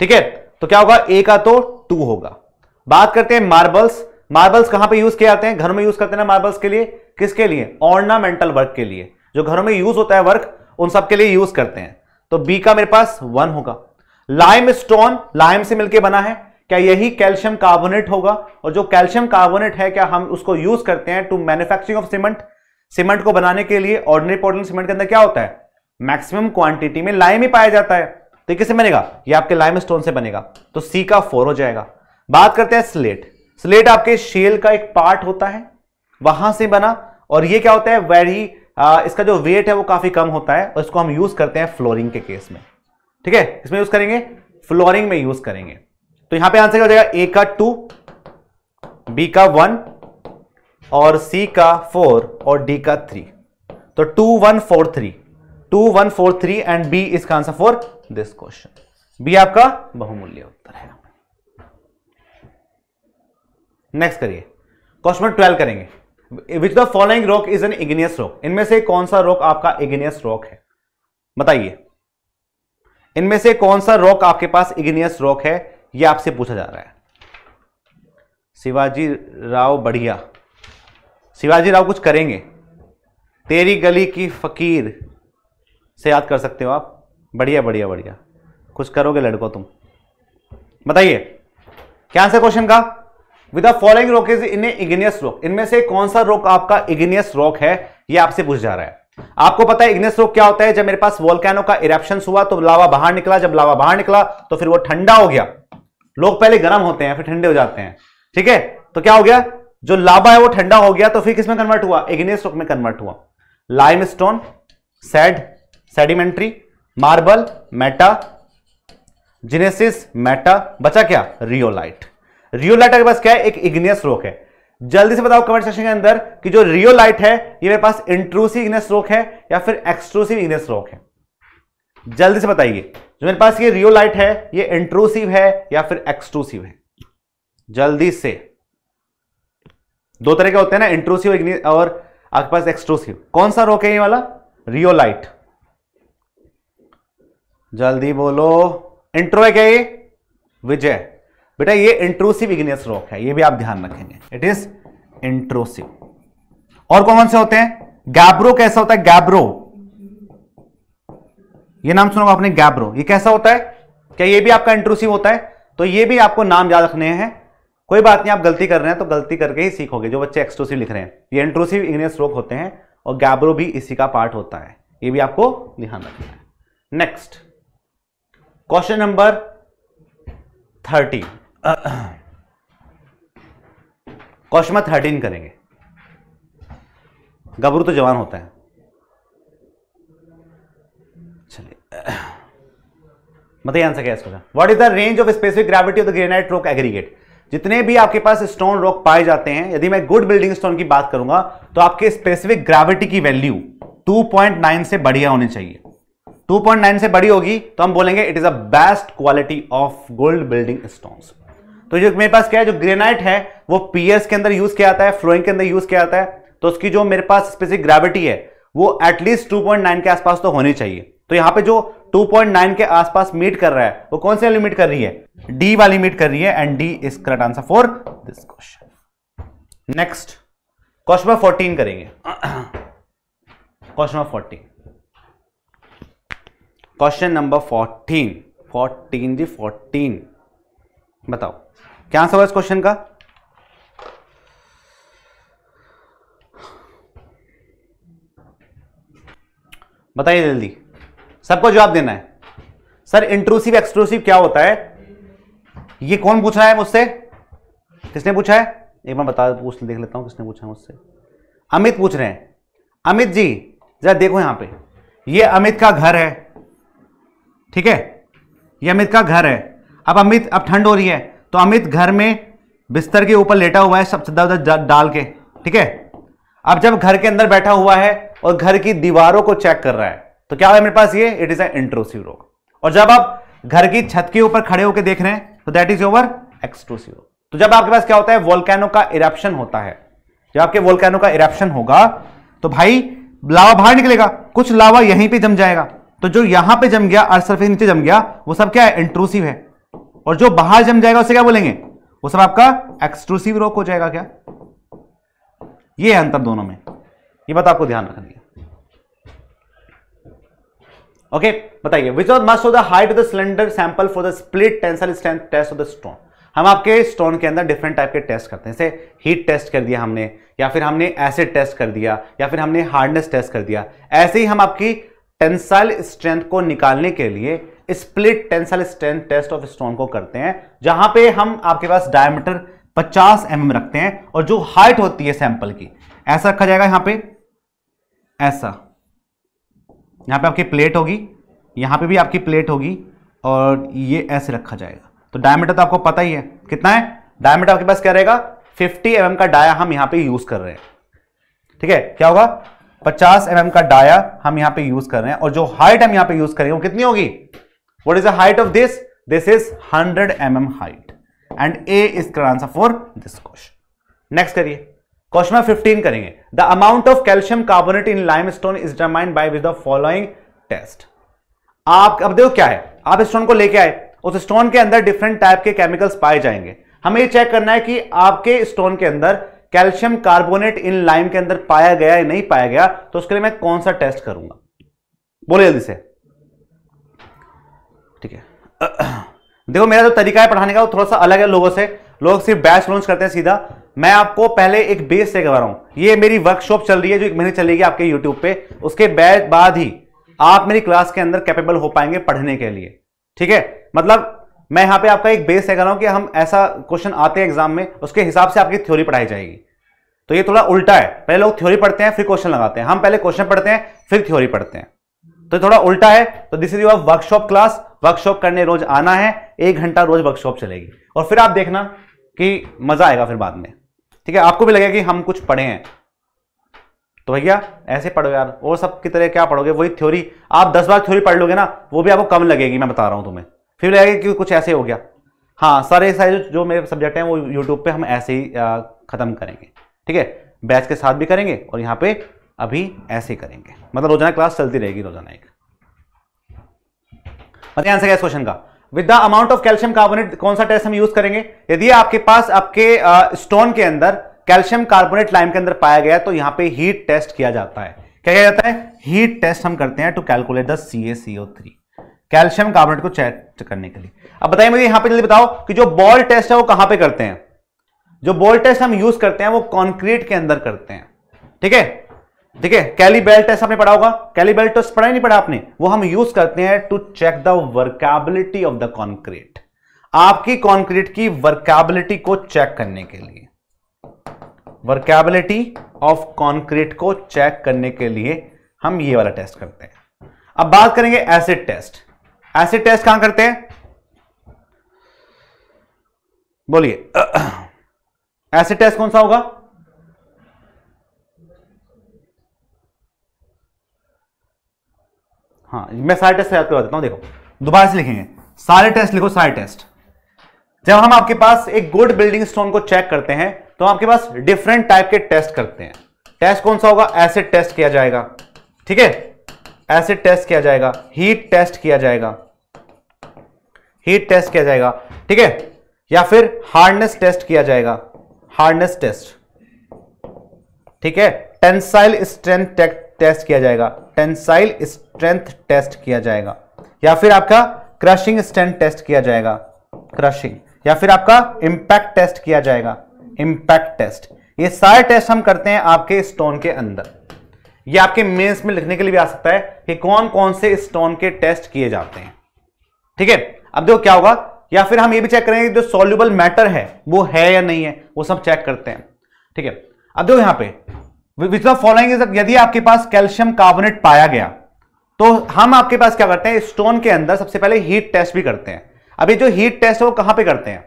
ठीक है तो क्या होगा ए का तो टू होगा बात करते हैं मार्बल्स मार्बल्स कहां पे यूज किए जाते हैं घर में यूज करते हैं मार्बल्स के लिए किसके लिए ऑर्नामेंटल वर्क के लिए जो घरों में यूज होता है वर्क उन सब के लिए यूज करते हैं तो बी का मेरे पास वन होगा लाइम स्टोन लाइम से मिलकर बना है क्या यही कैल्शियम कार्बोनेट होगा और जो कैल्शियम कार्बोनेट है क्या हम उसको यूज करते हैं to manufacturing of cement cement को बनाने के लिए ऑर्डिनरी पोर्टल सीमेंट के अंदर क्या होता है मैक्सिमम क्वांटिटी में लाइम ही पाया जाता है तो किससे बनेगा ये आपके लाइम स्टोन से बनेगा तो सी का फोर हो जाएगा बात करते हैं स्लेट स्लेट आपके शेल का एक पार्ट होता है वहां से बना और ये क्या होता है वेरी इसका जो वेट है वो काफी कम होता है और इसको हम यूज करते हैं फ्लोरिंग के केस में ठीक है इसमें यूज करेंगे फ्लोरिंग में यूज करेंगे तो यहां पे आंसर क्या हो जाएगा ए का टू बी का वन और सी का फोर और डी का थ्री तो two one four three two one four three and B इसका answer for this question B आपका बहुमूल्य उत्तर है नेक्स्ट करिए क्वेश्चन नंबर ट्वेल्व करेंगे which the following rock is an igneous rock इनमें से कौन सा रॉक आपका इग्नियस रॉक है बताइए इनमें से कौन सा रॉक आपके पास इग्नियस रॉक है यह आपसे पूछा जा रहा है शिवाजी राव बढ़िया शिवाजी राव कुछ करेंगे तेरी गली की फकीर से याद कर सकते हो आप बढ़िया बढ़िया बढ़िया कुछ करोगे लड़को तुम बताइए क्या आंसर क्वेश्चन का with following rock is in igneous rock इनमें से कौन सा रॉक आपका इग्नियस रॉक है ये आपसे पूछ जा रहा है आपको पता है इग्नियस रॉक क्या होता है जब मेरे पास वोलकैनो का इरेप्शन हुआ तो लावा बाहर निकला जब लावा बाहर निकला तो फिर वो ठंडा हो गया लोग पहले गर्म होते हैं फिर ठंडे हो जाते हैं ठीक है तो क्या हो गया जो लावा है वो ठंडा हो गया तो फिर किसमें कन्वर्ट हुआ इग्नियस रॉक में कन्वर्ट हुआ लाइम स्टोन सेड sedimentary marble meta genesis meta बचा क्या रियोलाइट रियोलाइट के पास क्या है एक इग्नियस रोक है जल्दी से बताओ कमेंट सेक्शन के अंदर कि जो रियोलाइट है ये मेरे पास इंट्रूसिव इग्नेस रोक है या फिर एक्सट्रूसिव इग्नेस रोक है जल्दी से बताइए जो मेरे पास ये रियोलाइट है ये इंट्रूसिव है या फिर एक्सट्रूसिव है जल्दी से दो तरह के होते हैं ना इंट्रूसिव और आपके पास एक्सट्रूसिव कौन सा रोक है ये वाला रियोलाइट जल्दी बोलो इंट्रो है क्या ये विजय बेटा ये इंट्रोसिव इग्नियस रॉक है ये भी आप ध्यान रखेंगे इट इज इंट्रोसिव और कौन से होते हैं गैब्रो कैसा होता है गैब्रो ये नाम सुनोगे आपने गैब्रो ये कैसा होता है क्या ये भी आपका इंट्रोसिव होता है तो ये भी आपको नाम याद रखने हैं कोई बात नहीं आप गलती कर रहे हैं तो गलती करके ही सीखोगे जो बच्चे एक्सट्रोसिव लिख रहे हैं ये इंट्रोसिव इग्नियस रोग होते हैं और गैब्रो भी इसी का पार्ट होता है ये भी आपको ध्यान रखना है नेक्स्ट क्वेश्चन नंबर थर्टी कौशमा थर्टीन करेंगे गबरू तो जवान होता है चलिए बताइए आंसर क्या इसका what is the range of specific gravity of the granite rock aggregate जितने भी आपके पास स्टोन रॉक पाए जाते हैं यदि मैं गुड बिल्डिंग स्टोन की बात करूंगा तो आपके स्पेसिफिक ग्रेविटी की वैल्यू 2.9 से बढ़िया होनी चाहिए 2.9 से बड़ी होगी तो हम बोलेंगे it is a best quality of gold building stones तो जो मेरे पास क्या है जो ग्रेनाइट है वो पीएस के अंदर यूज किया जाता है फ्लोइंग के अंदर यूज किया जाता है तो उसकी जो मेरे पास स्पेसिफिक ग्रेविटी है वो एटलीस्ट 2.9 के आसपास तो होनी चाहिए तो यहाँ पे जो 2.9 के आसपास मीट कर रहा है वो कौन सी लिमिट कर रही है डी वाली मीट कर रही है and D is correct answer for this question next question number fourteen करेंगे question number fourteen question number fourteen fourteen जी फोर्टीन बताओ क्या आंसर होगा इस क्वेश्चन का बताइए जल्दी सबको जवाब देना है सर इंट्रूसिव एक्सक्लूसिव क्या होता है ये कौन पूछ रहा है मुझसे किसने पूछा है एक बार बता पूछ देख लेता हूं किसने पूछा है मुझसे अमित पूछ रहे हैं अमित जी जरा देखो यहां पे ये अमित का घर है ठीक है ये अमित का घर है अब अमित अब ठंड हो रही है तो अमित घर में बिस्तर के ऊपर लेटा हुआ है सब सदा उदा डाल के ठीक है अब जब घर के अंदर बैठा हुआ है और घर की दीवारों को चेक कर रहा है तो क्या है मेरे पास ये इट इज अ इंट्रोसिव रोग और जब आप घर की छत के ऊपर खड़े होकर देख रहे हैं तो दैट इज ओवर एक्सट्रोसिव तो जब आपके पास क्या होता है वोल्केनो का इरेप्शन होता है जब आपके वोल्केनो का इरेप्शन होगा तो भाई लावा बाहर निकलेगा कुछ लावा यहीं पे जम जाएगा तो जो यहां पे जम गया अर्थ सरफेस नीचे जम गया वो सब क्या है इंट्रूसिव है और जो बाहर जम जाएगा उसे क्या बोलेंगे वो सब आपका एक्सक्लूसिव रोक हो जाएगा क्या ये है अंतर दोनों में ये बात आपको ध्यान रखनी है ओके बताइए which of must of the height of the cylinder sample for the split tensile strength test of the stone हम आपके स्टोन के अंदर डिफरेंट टाइप के टेस्ट करते हैं जैसे हीट टेस्ट कर दिया हमने या फिर हमने एसिड टेस्ट कर दिया या फिर हमने हार्डनेस टेस्ट कर दिया ऐसे ही हम आपकी टेंसाइल स्ट्रेंथ को निकालने के लिए split tensile strength test of stone को करते हैं जहां पे हम आपके पास डायमीटर 50 एम mm रखते हैं और जो हाइट होती है सैंपल की ऐसा रखा जाएगा यहां पे ऐसा यहां पे आपकी प्लेट होगी यहां पे भी आपकी प्लेट होगी और ये ऐसे रखा जाएगा तो डायमीटर तो आपको पता ही है कितना है डायमीटर आपके पास क्या रहेगा 50 एम mm का डाया हम यहां पे यूज कर रहे हैं ठीक है क्या होगा 50 एम mm का डाया हम यहां पे यूज कर रहे हैं और जो हाइट हम यहां पे यूज करेंगे वो कितनी होगी what is the height of this this is 100 M mm height and A is correct answer for this question next करिए क्वेश्चन फिफ्टीन करेंगे the amount of calcium carbonate in limestone is determined by with following test आप अब देखो क्या है आप stone को लेके आए उस स्टोन के अंदर डिफरेंट टाइप के केमिकल्स पाए जाएंगे हमें ये चेक करना है कि आपके स्टोन के अंदर कैल्शियम कार्बोनेट इन लाइम के अंदर पाया गया या नहीं पाया गया तो उसके लिए मैं कौन सा टेस्ट करूंगा बोले जल्दी से ठीक है देखो मेरा जो तरीका है पढ़ाने का वो थोड़ा सा अलग है लोगों से लोग सिर्फ बैच लॉन्च करते हैं सीधा मैं आपको पहले एक बेस से करवा रहा हूं ये मेरी वर्कशॉप चल रही है जो एक महीने चलेगी आपके यूट्यूब पे उसके बैच बाद ही आप मेरी क्लास के अंदर कैपेबल हो पाएंगे पढ़ने के लिए ठीक है मतलब मैं यहां पे आपका एक बेस है कर रहा हूं कि हम ऐसा क्वेश्चन आते हैं एग्जाम में उसके हिसाब से आपकी थ्योरी पढ़ाई जाएगी तो ये थोड़ा उल्टा है पहले लोग थ्योरी पढ़ते हैं फिर क्वेश्चन लगाते हैं हम पहले क्वेश्चन पढ़ते हैं फिर थ्योरी पढ़ते हैं तो थोड़ा उल्टा है तो this is your workshop class workshop करने रोज आना है एक घंटा रोज वर्कशॉप चलेगी और फिर आप देखना कि मजा आएगा फिर बाद में ठीक है आपको भी लगेगा कि हम कुछ पढ़े हैं तो भैया ऐसे पढ़ो यार और सब की तरह क्या पढ़ोगे वही थ्योरी आप दस बार थ्योरी पढ़ लोगे ना वो भी आपको कम लगेगी मैं बता रहा हूं तुम्हें फिर लगेगा कि कुछ ऐसे हो गया हाँ सारे सारे जो मेरे सब्जेक्ट हैं वो यूट्यूब पर हम ऐसे ही ख़त्म करेंगे ठीक है बैच के साथ भी करेंगे और यहाँ पे अभी ऐसे ही करेंगे मतलब रोजाना क्लास चलती रहेगी रोजाना एक मतलब आंसर क्या इस क्वेश्चन का with the amount of calcium carbonate कौन सा टेस्ट हम यूज करेंगे यदि आपके पास आपके स्टोन के अंदर कैल्शियम कार्बोनेट लाइम के अंदर पाया गया तो यहाँ पे हीट टेस्ट किया जाता है क्या किया जाता है हीट टेस्ट हम करते हैं to calculate the C A C O three calcium carbonate को चेक करने के लिए अब बताइए मुझे यहाँ पे जल्दी बताओ कि जो बॉल टेस्ट है वो कहाँ पे करते हैं जो बोल टेस्ट हम यूज करते हैं वो कॉन्क्रीट के अंदर करते हैं ठीक है ठीक है कैली बेल टेस्ट आपने पढ़ा होगा कैली बेल टेस्ट पढ़ा ही नहीं पढ़ा आपने वो हम यूज करते हैं to check the workability of the concrete आपकी कॉन्क्रीट की वर्केबिलिटी को चेक करने के लिए वर्केबिलिटी ऑफ कॉन्क्रीट को चेक करने के लिए हम ये वाला टेस्ट करते हैं अब बात करेंगे एसिड टेस्ट एसिड टेस्ट कहां करते हैं बोलिए एसिड टेस्ट कौन सा होगा हाँ मैं सारे टेस्ट याद करवा देता हूं देखो दोबारा से लिखेंगे सारे टेस्ट लिखो सारे टेस्ट जब हम आपके पास एक गुड बिल्डिंग स्टोन को चेक करते हैं तो आपके पास डिफरेंट टाइप के टेस्ट करते हैं टेस्ट कौन सा होगा एसिड टेस्ट किया जाएगा ठीक है एसिड टेस्ट किया जाएगा हीट टेस्ट किया जाएगा हीट टेस्ट किया जाएगा ठीक है या फिर हार्डनेस टेस्ट किया जाएगा हार्डनेस टेस्ट ठीक है टेंसाइल स्ट्रेंथ टेस्ट किया जाएगा टेंसाइल स्ट्रेंथ टेस्ट किया जाएगा या फिर आपका क्रशिंग स्ट्रेंथ टेस्ट किया जाएगा क्रशिंग या फिर आपका इंपैक्ट टेस्ट किया जाएगा इंपैक्ट टेस्ट ये सारे टेस्ट हम करते हैं आपके स्टोन के अंदर ये आपके मेंस में लिखने के लिए भी आ सकता है कि कौन कौन से स्टोन के टेस्ट किए जाते हैं ठीक है अब देखो क्या होगा या फिर हम ये भी चेक करेंगे जो सोल्यूबल मैटर है वो है या नहीं है वो सब चेक करते हैं ठीक है अब देखो यहां पे विच फॉलोइंग यदि आपके पास कैल्शियम कार्बोनेट पाया गया तो हम आपके पास क्या करते हैं स्टोन के अंदर सबसे पहले हीट टेस्ट भी करते हैं अभी जो हीट टेस्ट है वो कहां पे करते हैं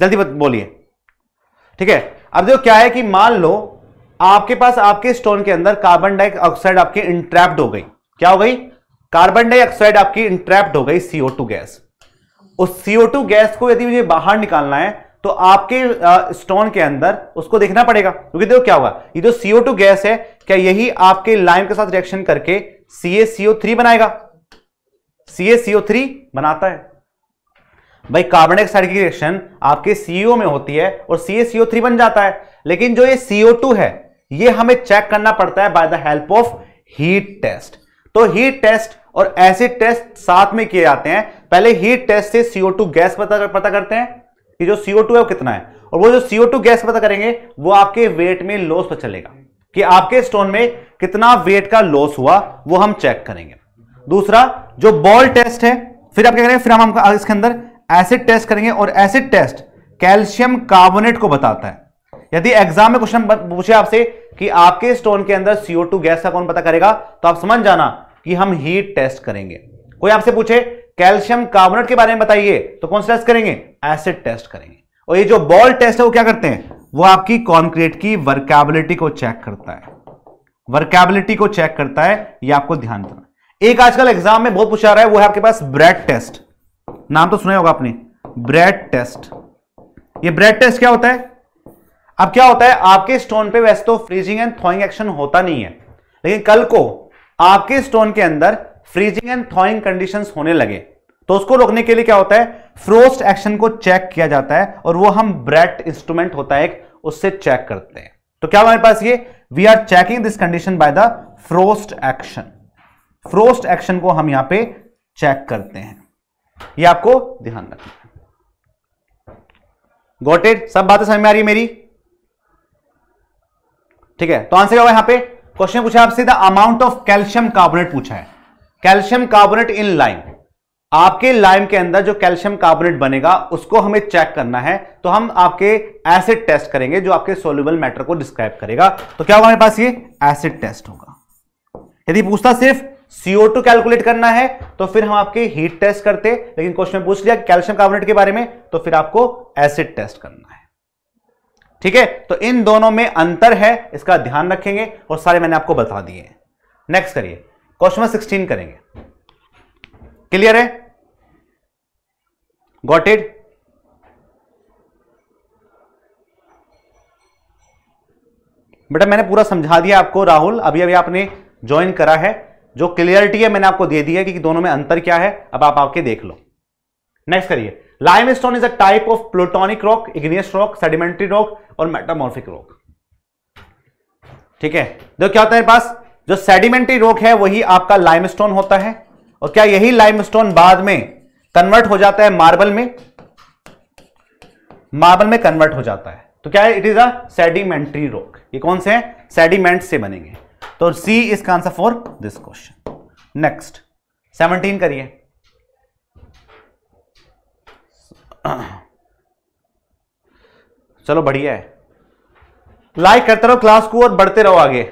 जल्दी बोलिए ठीक है अब देखो क्या है कि मान लो आपके पास आपके स्टोन के अंदर कार्बन डाइऑक्साइड आपकी इंट्रैप्ड हो गई क्या हो गई कार्बन डाइऑक्साइड आपकी इंट्रैप्ड हो गई सीओ गैस उस CO2 गैस को यदि मुझे बाहर निकालना है तो आपके स्टोन के अंदर उसको देखना पड़ेगा क्योंकि देखो क्या होगा ये जो CO2 गैस है क्या यही आपके लाइम के साथ रिएक्शन करके CaCO3 बनाएगा CaCO3 बनाता है भाई कार्बन डाइऑक्साइड की रिएक्शन आपके सीओ में होती है और CaCO3 बन जाता है लेकिन जो ये CO2 है ये हमें चेक करना पड़ता है by the help of heat test तो हीट टेस्ट और एसिड टेस्ट साथ में किए जाते हैं पहले हीट टेस्ट से सीओ टू गैस पता, कर, पता करते हैं कि जो सीओ टू है वो कितना है और वो जो सीओ टू गैस पता करेंगे वो आपके वेट में लॉस पर चलेगा कि आपके स्टोन में कितना वेट का लॉस हुआ वो हम चेक करेंगे दूसरा जो बॉल टेस्ट है फिर आप क्या करेंगे फिर हम, हम इसके अंदर एसिड टेस्ट करेंगे और एसिड टेस्ट कैल्शियम कार्बोनेट को बताता है यदि एग्जाम में क्वेश्चन पूछे आपसे कि आपके स्टोन के अंदर CO2 गैस का कौन पता करेगा तो आप समझ जाना कि हम हीट टेस्ट करेंगे कोई आपसे पूछे कैल्शियम कार्बोनेट के बारे में बताइए तो कौन सा टेस्ट करेंगे एसिड टेस्ट करेंगे और ये जो बॉल टेस्ट है वो क्या करते हैं वो आपकी कॉन्क्रीट की वर्कैबिलिटी को चेक करता है वर्कैबिलिटी को चेक करता है ये आपको ध्यान देना एक आजकल एग्जाम में बहुत पूछा रहा है वो है आपके पास ब्रेड टेस्ट नाम तो सुना होगा आपने ब्रेड टेस्ट ये ब्रेड टेस्ट क्या होता है अब क्या होता है आपके स्टोन पे वैसे तो फ्रीजिंग एंड थॉइंग एक्शन होता नहीं है लेकिन कल को आपके स्टोन के अंदर फ्रीजिंग एंड थॉइंग कंडीशंस होने लगे तो उसको रोकने के लिए क्या होता है फ्रोस्ट एक्शन को चेक किया जाता है और वो हम ब्रेट इंस्ट्रूमेंट होता है एक उससे चेक करते हैं तो क्या हमारे पास ये we are checking this condition by the frost action frost action को हम यहां पे चेक करते हैं ये आपको ध्यान रखना है गोटेड सब बातें समझ में आ रही है मेरी ठीक है तो आंसर क्या हुआ यहां पे क्वेश्चन पूछा आपसे the amount of calcium carbonate पूछा है कैल्शियम कार्बोनेट इन लाइम आपके लाइम के अंदर जो कैल्शियम कार्बोनेट बनेगा उसको हमें चेक करना है तो हम आपके एसिड टेस्ट करेंगे जो आपके सोल्यूबल मैटर को डिस्क्राइब करेगा तो क्या होगा हमारे पास ये एसिड टेस्ट होगा यदि पूछता सिर्फ CO2 कैलकुलेट करना है तो फिर हम आपके हीट टेस्ट करते लेकिन क्वेश्चन पूछ लिया कैल्शियम कार्बोनेट के बारे में तो फिर आपको एसिड टेस्ट करना है ठीक है तो इन दोनों में अंतर है इसका ध्यान रखेंगे और सारे मैंने आपको बता दिए नेक्स्ट करिए क्वेश्चन नंबर सिक्सटीन करेंगे क्लियर है गॉट इट बेटा मैंने पूरा समझा दिया आपको राहुल अभी अभी आपने ज्वाइन करा है जो क्लियरिटी है मैंने आपको दे दी है कि दोनों में अंतर क्या है अब आप आके देख लो नेक्स्ट करिए limestone is a type of plutonic rock igneous rock sedimentary rock और मेटामॉर्फिक रॉक ठीक है देखो क्या होता है पास जो सेडिमेंट्री रोक है वही आपका लाइमस्टोन होता है और क्या यही लाइमस्टोन बाद में कन्वर्ट हो जाता है मार्बल में मार्बल में कन्वर्ट हो जाता है तो क्या है it is a sedimentary rock ये कौन से हैं सेडिमेंट से बनेंगे तो सी इज का answer for this question next seventeen करिए चलो बढ़िया है लाइक करते रहो क्लास को और बढ़ते रहो आगे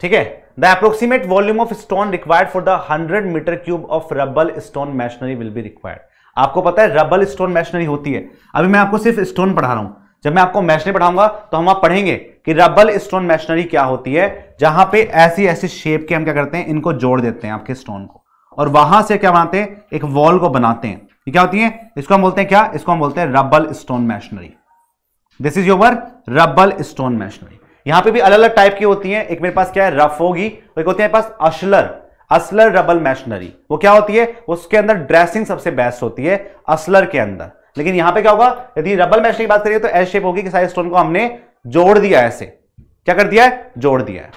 ठीक है the approximate volume of stone required for the hundred metre cube of rubble stone masonry will be required आपको पता है रबल स्टोन मैशनरी होती है अभी मैं आपको सिर्फ स्टोन पढ़ा रहा हूं जब मैं आपको मैशनरी पढ़ाऊंगा तो हम आप पढ़ेंगे कि रबल स्टोन मैशनरी क्या होती है जहां पे ऐसी ऐसी शेप के हम क्या करते हैं इनको जोड़ देते हैं आपके स्टोन को और वहां से क्या बनाते हैं एक वॉल को बनाते हैं ये क्या होती है इसको हम बोलते हैं क्या इसको हम बोलते हैं rubble stone masonry this is your rubble stone masonry यहां पे भी अलग अलग टाइप की होती हैं एक मेरे पास क्या है रफ होगी और एक होती है पास असलर असलर रबल मैशनरी वो क्या होती है उसके अंदर ड्रेसिंग सबसे बेस्ट होती है असलर के अंदर लेकिन यहां पे क्या होगा यदि रबल मैशनरी की बात करिए तो एस शेप होगी कि सारे स्टोन को हमने जोड़ दिया ऐसे क्या कर दिया है जोड़ दिया है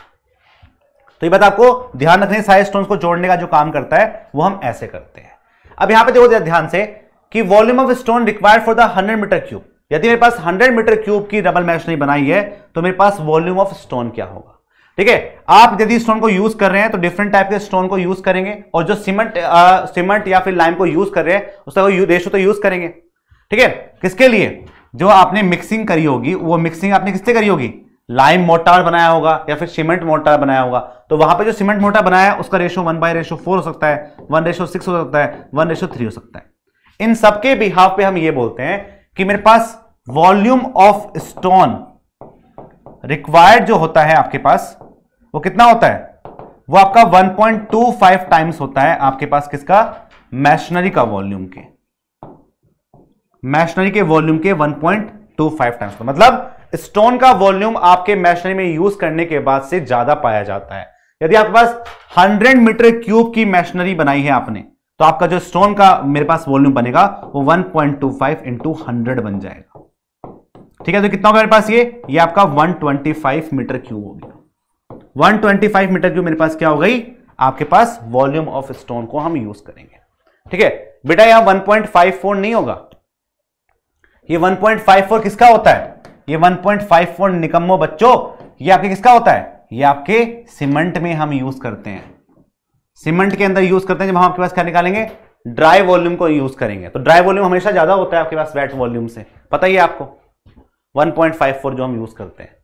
तो ये बात आपको ध्यान रखने सारे स्टोन को जोड़ने का जो काम करता है वो हम ऐसे करते हैं अब यहां पर देखो ध्यान से कि volume of stone required for the hundred metre cube यदि मेरे पास 100 मीटर क्यूब की डबल नहीं बनाई है तो मेरे पास वॉल्यूम ऑफ स्टोन क्या होगा ठीक है आप यदि स्टोन को यूज कर रहे हैं तो डिफरेंट टाइप के स्टोन को यूज करेंगे और जो सीमेंट सीमेंट या फिर लाइम को यूज कर रहे हैं उसका रेशो तो यूज करेंगे ठीक है किसके लिए जो आपने मिक्सिंग करी होगी वो मिक्सिंग आपने किससे करी होगी लाइम मोटार बनाया होगा या फिर सीमेंट मोटार बनाया होगा तो वहां पर जो सीमेंट मोटार बनाया है उसका ratio one by ratio four हो सकता है वन रेशो सिक्स हो सकता है वन रेशो थ्री हो सकता है इन सबके बिहाव पे हम ये बोलते हैं कि मेरे पास वॉल्यूम ऑफ स्टोन रिक्वायर्ड जो होता है आपके पास वो कितना होता है वो आपका 1.25 टाइम्स होता है आपके पास किसका मैशनरी का वॉल्यूम के मैशनरी के वॉल्यूम के 1.25 टाइम्स का मतलब स्टोन का वॉल्यूम आपके मैशनरी में यूज करने के बाद से ज्यादा पाया जाता है यदि आपके पास 100 मीटर क्यूब की मैशनरी बनाई है आपने तो आपका जो स्टोन का मेरे पास वॉल्यूम बनेगा वो 1.25 point two five into hundred बन जाएगा ठीक है तो कितना होगा मेरे पास ये ये आपका 125 मीटर क्यूब हो गया 125 मीटर क्यूब मेरे पास क्या हो गई आपके पास वॉल्यूम ऑफ स्टोन को हम यूज करेंगे ठीक है बेटा यहां 1.54 नहीं होगा ये 1.54 किसका होता है ये 1.54 निकम्मो बच्चों ये आपके किसका होता है ये आपके सीमेंट में हम यूज करते हैं सीमेंट के अंदर यूज करते हैं जब हम आपके पास क्या निकालेंगे ड्राई वॉल्यूम को यूज करेंगे तो ड्राई वॉल्यूम हमेशा ज्यादा होता है आपके पास वेट वॉल्यूम से पता ही आपको 1.54 जो हम यूज करते हैं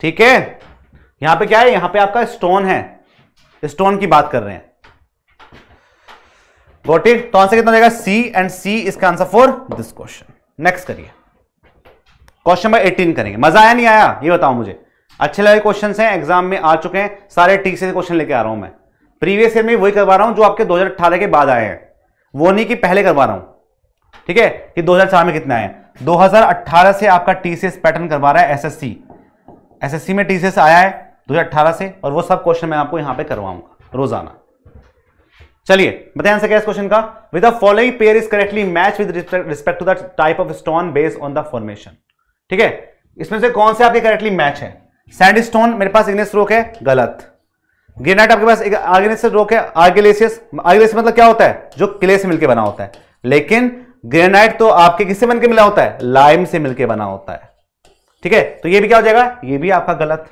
ठीक है यहां पे क्या है यहां पे आपका स्टोन है स्टोन की बात कर रहे हैं गोटी तो आंसर कितना जाएगा सी एंड सी इसका answer for this question next करिए क्वेश्चन नंबर 18 करेंगे मजा आया नहीं आया ये बताओ मुझे अच्छे लगे क्वेश्चन हैं एग्जाम में आ चुके हैं सारे टीक से क्वेश्चन लेके आ रहा हूं मैं प्रीवियस ईयर में वही करवा रहा हूं जो आपके 2018 के बाद आए हैं वो नहीं कि पहले करवा रहा हूं ठीक है कि 2004 में कितना आए 2018 से आपका टीसीएस पैटर्न करवा रहा है एसएससी एसएससी में टीसीएस आया है 2018 से और वो सब क्वेश्चन मैं आपको यहां पे करवाऊंगा रोजाना चलिए बताए आंसर क्या इस क्वेश्चन का with the following pair is correctly match with respect to the type of stone based on the formation ठीक है इसमें से कौन से आपके करेक्टली मैच है सैंड स्टोन मेरे पास इग्नेस रोक है गलत ग्रेनाइट आपके पास एक आर्गेनेसियस रोक है आर्गेलेसियस आर्गेलेसियस मतलब क्या होता है जो क्ले से मिलकर बना होता है लेकिन ग्रेनाइट तो आपके किससे बनकर मिला होता है लाइम से मिलकर बना होता है ठीक है तो ये भी क्या हो जाएगा ये भी आपका गलत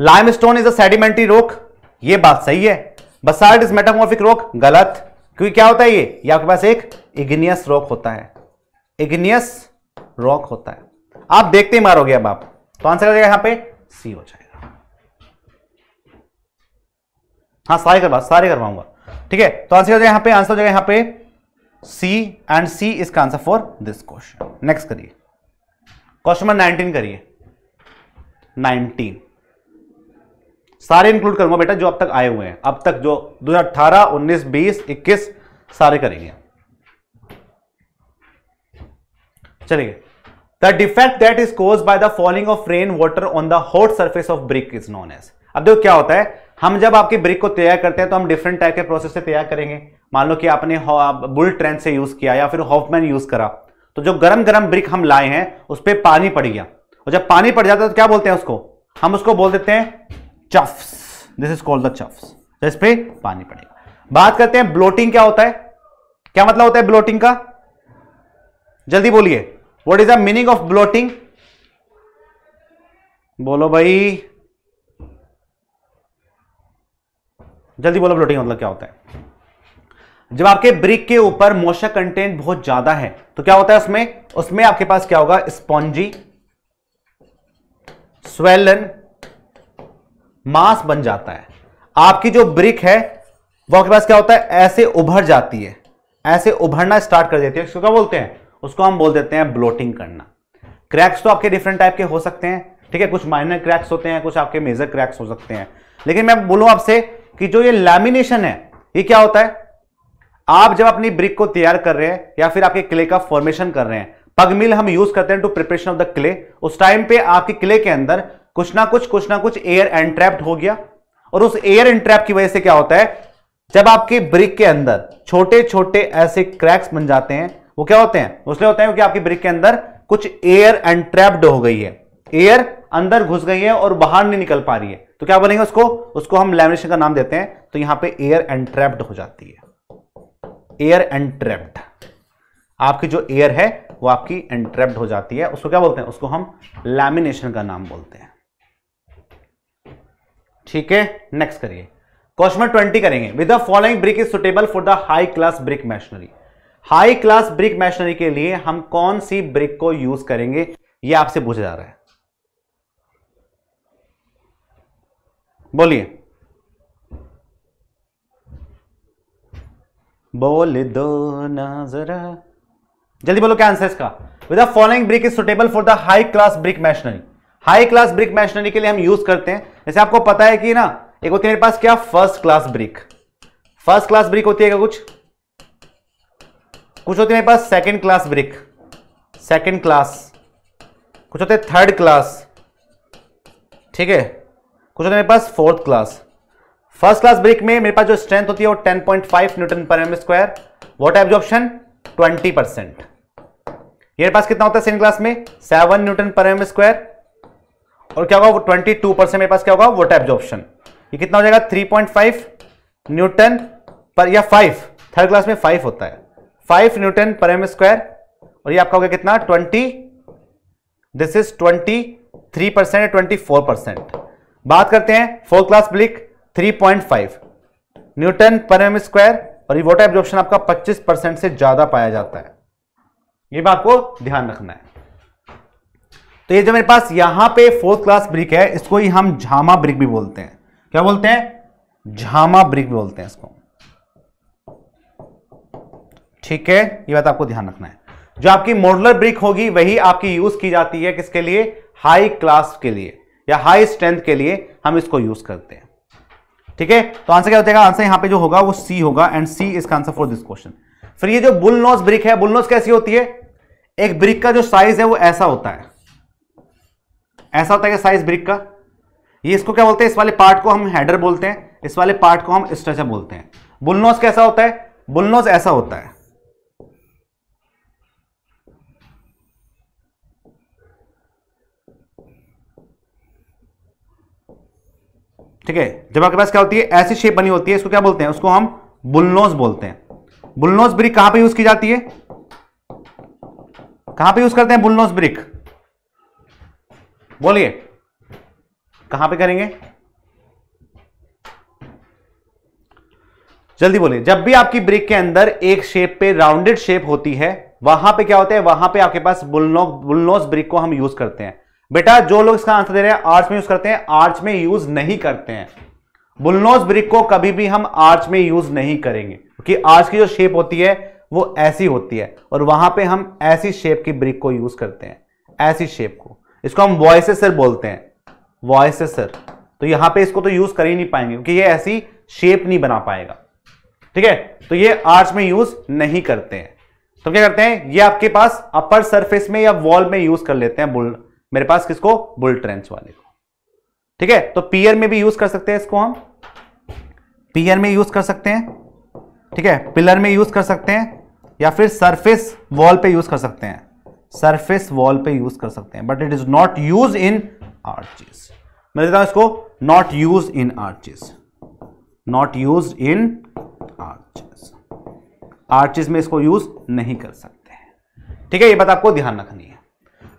limestone is a sedimentary rock ये बात सही है बसाल्ट इज मेटामोफिक रोक गलत क्योंकि क्या होता है ये ये आपके पास एक इग्नियस रॉक होता है इग्नियस रॉक होता है आप देखते ही मारोगे अब आप तो आंसर आ जाएगा यहां पे सी हो जाएगा हाँ सारे करवा सारे करवाऊंगा ठीक है तो आंसर हो जाएगा यहाँ पे आंसर हो जाएगा यहाँ पे सी एंड सी इसका answer for this question next करिए क्वेश्चन नंबर नाइनटीन करिए नाइनटीन सारे इंक्लूड करूंगा बेटा जो अब तक आए हुए हैं अब तक जो 2018, 19, 20, 21 सारे करेंगे चलिए the defect that is caused by the falling of rain water on the hot surface of brick is known as अब देखो क्या होता है हम जब आपकी ब्रिक को तैयार करते हैं तो हम डिफरेंट टाइप के प्रोसेस से तैयार करेंगे मान लो कि आपने बुल ट्रेन से यूज किया या फिर हॉफमैन यूज करा तो जो गरम गरम ब्रिक हम लाए हैं उस पर पानी पड़ गया और जब पानी पड़ जाता है तो क्या बोलते हैं उसको हम उसको बोल देते हैं chuffs this is called the chuffs तो इस पर पानी पड़ेगा बात करते हैं ब्लोटिंग क्या होता है क्या मतलब होता है ब्लोटिंग का जल्दी बोलिए what is the meaning of bloating बोलो भाई जल्दी बोलो ब्लोटिंग मतलब क्या होता है जब आपके ब्रिक के ऊपर मोशक कंटेंट बहुत ज्यादा है तो क्या होता है उसमें उसमें आपके पास क्या होगा स्पॉन्जी स्वेलन मास बन जाता है आपकी जो ब्रिक है वो आपके पास क्या होता है ऐसे उभर जाती है ऐसे उभरना स्टार्ट कर देती है उसको क्या बोलते हैं उसको हम बोल देते हैं ब्लोटिंग करना क्रैक्स तो आपके डिफरेंट टाइप के हो सकते हैं ठीक है कुछ माइनर क्रैक्स होते हैं कुछ आपके मेजर क्रैक्स हो सकते हैं लेकिन मैं बोलूं आपसे कि जो ये लैमिनेशन है ये क्या होता है आप जब अपनी ब्रिक को तैयार कर रहे हैं या फिर आपके क्ले का फॉर्मेशन कर रहे हैं पगमिल हम यूज करते हैं to preparation of the clay उस टाइम पे आपके क्ले के अंदर कुछ ना कुछ कुछ ना कुछ एयर एंट्रैप्ड हो गया और उस एयर एंट्रैप की वजह से क्या होता है जब आपके ब्रिक के अंदर छोटे छोटे ऐसे क्रैक्स बन जाते हैं वो क्या होते हैं उसने होते हैं क्योंकि आपकी ब्रिक के अंदर कुछ एयर एंट्रैप्ड हो गई है एयर अंदर घुस गई है और बाहर नहीं निकल पा रही है तो क्या बनेगा उसको उसको हम लेमिनेशन का नाम देते हैं तो यहां पे एयर एंट्रैप्ड हो जाती है एयर एंट्रैप्ड आपकी जो एयर है वो आपकी एंट्रैप्ड हो जाती है उसको क्या बोलते हैं उसको हम लैमिनेशन का नाम बोलते हैं ठीक है नेक्स्ट करिए क्वेश्चन नंबर ट्वेंटी करेंगे with the following brick is suitable for the high class brick masonry high class brick masonry के लिए हम कौन सी ब्रिक को यूज करेंगे ये आपसे पूछा जा रहा है बोलिए बोल दो ना जरा जल्दी बोलो क्या आंसर इसका with following brick is suitable for the high class brick masonry high class brick masonry के लिए हम यूज करते हैं जैसे आपको पता है कि ना एक होती है मेरे पास क्या first class brick first class brick होती है क्या कुछ कुछ होती है मेरे पास second class brick second class कुछ होते हैं थर्ड क्लास ठीक है क्वेश्चन मेरे पास fourth class first class brick में मेरे पास जो स्ट्रेंथ होती है वो 10.5 newton per m square what option 20 percent ये पास कितना होता है सेकंड क्लास में seven newton per m square और क्या होगा वो ट्वेंटी टू परसेंट मेरे पास क्या होगा वोट ऑप्शन ये कितना हो जाएगा three point five newton per या फाइव थर्ड क्लास में फाइव होता है five newton per m square और ये आपका हो गया कितना twenty this is twenty three percent twenty four percent बात करते हैं fourth class brick 3.5 newton per m square और ये एब्जॉर्प्शन आपका 25 परसेंट से ज्यादा पाया जाता है ये भी आपको ध्यान रखना है तो ये जो मेरे पास यहां पे फोर्थ क्लास ब्रिक है इसको ही हम झामा ब्रिक भी बोलते हैं क्या बोलते हैं झामा ब्रिक भी बोलते हैं इसको ठीक है ये बात आपको ध्यान रखना है जो आपकी मॉडलर ब्रिक होगी वही आपकी यूज की जाती है किसके लिए हाई क्लास के लिए या हाई स्ट्रेंथ के लिए हम इसको यूज करते हैं ठीक है तो आंसर क्या होता है आंसर यहां पे जो होगा वो सी होगा एंड सी इसका आंसर फॉर दिस क्वेश्चन फिर ये जो बुल नोज ब्रिक है बुल नोज कैसी होती है एक ब्रिक का जो साइज है वो ऐसा होता है ऐसा होता है साइज ब्रिक का ये इसको क्या बोलते हैं इस वाले पार्ट को हम हेडर बोलते हैं इस वाले पार्ट को हम स्ट्रेचर बोलते हैं बुलनोज कैसा होता है बुलनोज ऐसा होता है ठीक है जब आपके पास क्या होती है ऐसी शेप बनी होती है इसको क्या बोलते हैं उसको हम बुलनोज बोलते हैं बुलनोज ब्रिक कहां पे यूज की जाती है कहां पे यूज करते हैं बुलनोज ब्रिक बोलिए कहां पे करेंगे जल्दी बोलिए जब भी आपकी ब्रिक के अंदर एक शेप पे राउंडेड शेप होती है वहां पे क्या होता है वहां पे आपके पास बुलनो बुलनोज ब्रिक को हम यूज करते हैं बेटा जो लोग इसका आंसर दे रहे हैं आर्च में यूज करते हैं आर्च में यूज नहीं करते हैं बुलनोज ब्रिक को कभी भी हम आर्च में यूज नहीं करेंगे क्योंकि आर्च की जो शेप होती है वो ऐसी होती है और वहां पे हम ऐसी शेप की ब्रिक को यूज करते हैं ऐसी शेप को इसको हम वॉइसेसर बोलते हैं वॉइसेसर तो यहां पर इसको तो यूज कर ही नहीं पाएंगे क्योंकि ये ऐसी शेप नहीं बना पाएगा ठीक है तो ये आर्च में यूज नहीं करते हैं तो क्या करते हैं ये आपके पास अपर सरफेस में या वॉल में यूज कर लेते हैं बुल मेरे पास किसको बुल ट्रेंस वाले को ठीक है तो पीयर में भी यूज कर सकते हैं इसको हम पीयर में यूज कर सकते हैं ठीक है पिलर में यूज कर सकते हैं या फिर सरफेस वॉल पे यूज कर सकते हैं सरफेस वॉल पे यूज कर सकते हैं but it is not use in arches मैं देता हूं इसको not use in arches not use in arches arches में इसको यूज नहीं कर सकते ठीक है ये बात आपको ध्यान रखनी है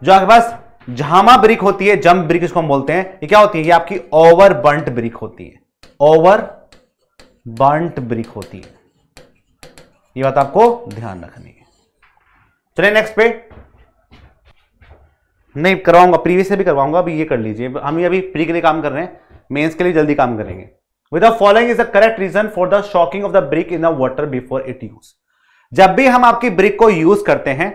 जो आपके पास झामा ब्रिक होती है जंप ब्रिक इसको हम बोलते हैं ये क्या होती है ये आपकी ओवर बंट ब्रिक होती है ओवर बंट ब्रिक होती है ये बात आपको ध्यान रखनी है चलिए नेक्स्ट पे नहीं करवाऊंगा प्रीवियस से भी करवाऊंगा अभी ये कर लीजिए हम ये अभी प्री के लिए काम कर रहे हैं मेंस के लिए जल्दी काम करेंगे with the following is the correct reason for the shocking of the brick in the water before it use जब भी हम आपकी ब्रिक को यूज करते हैं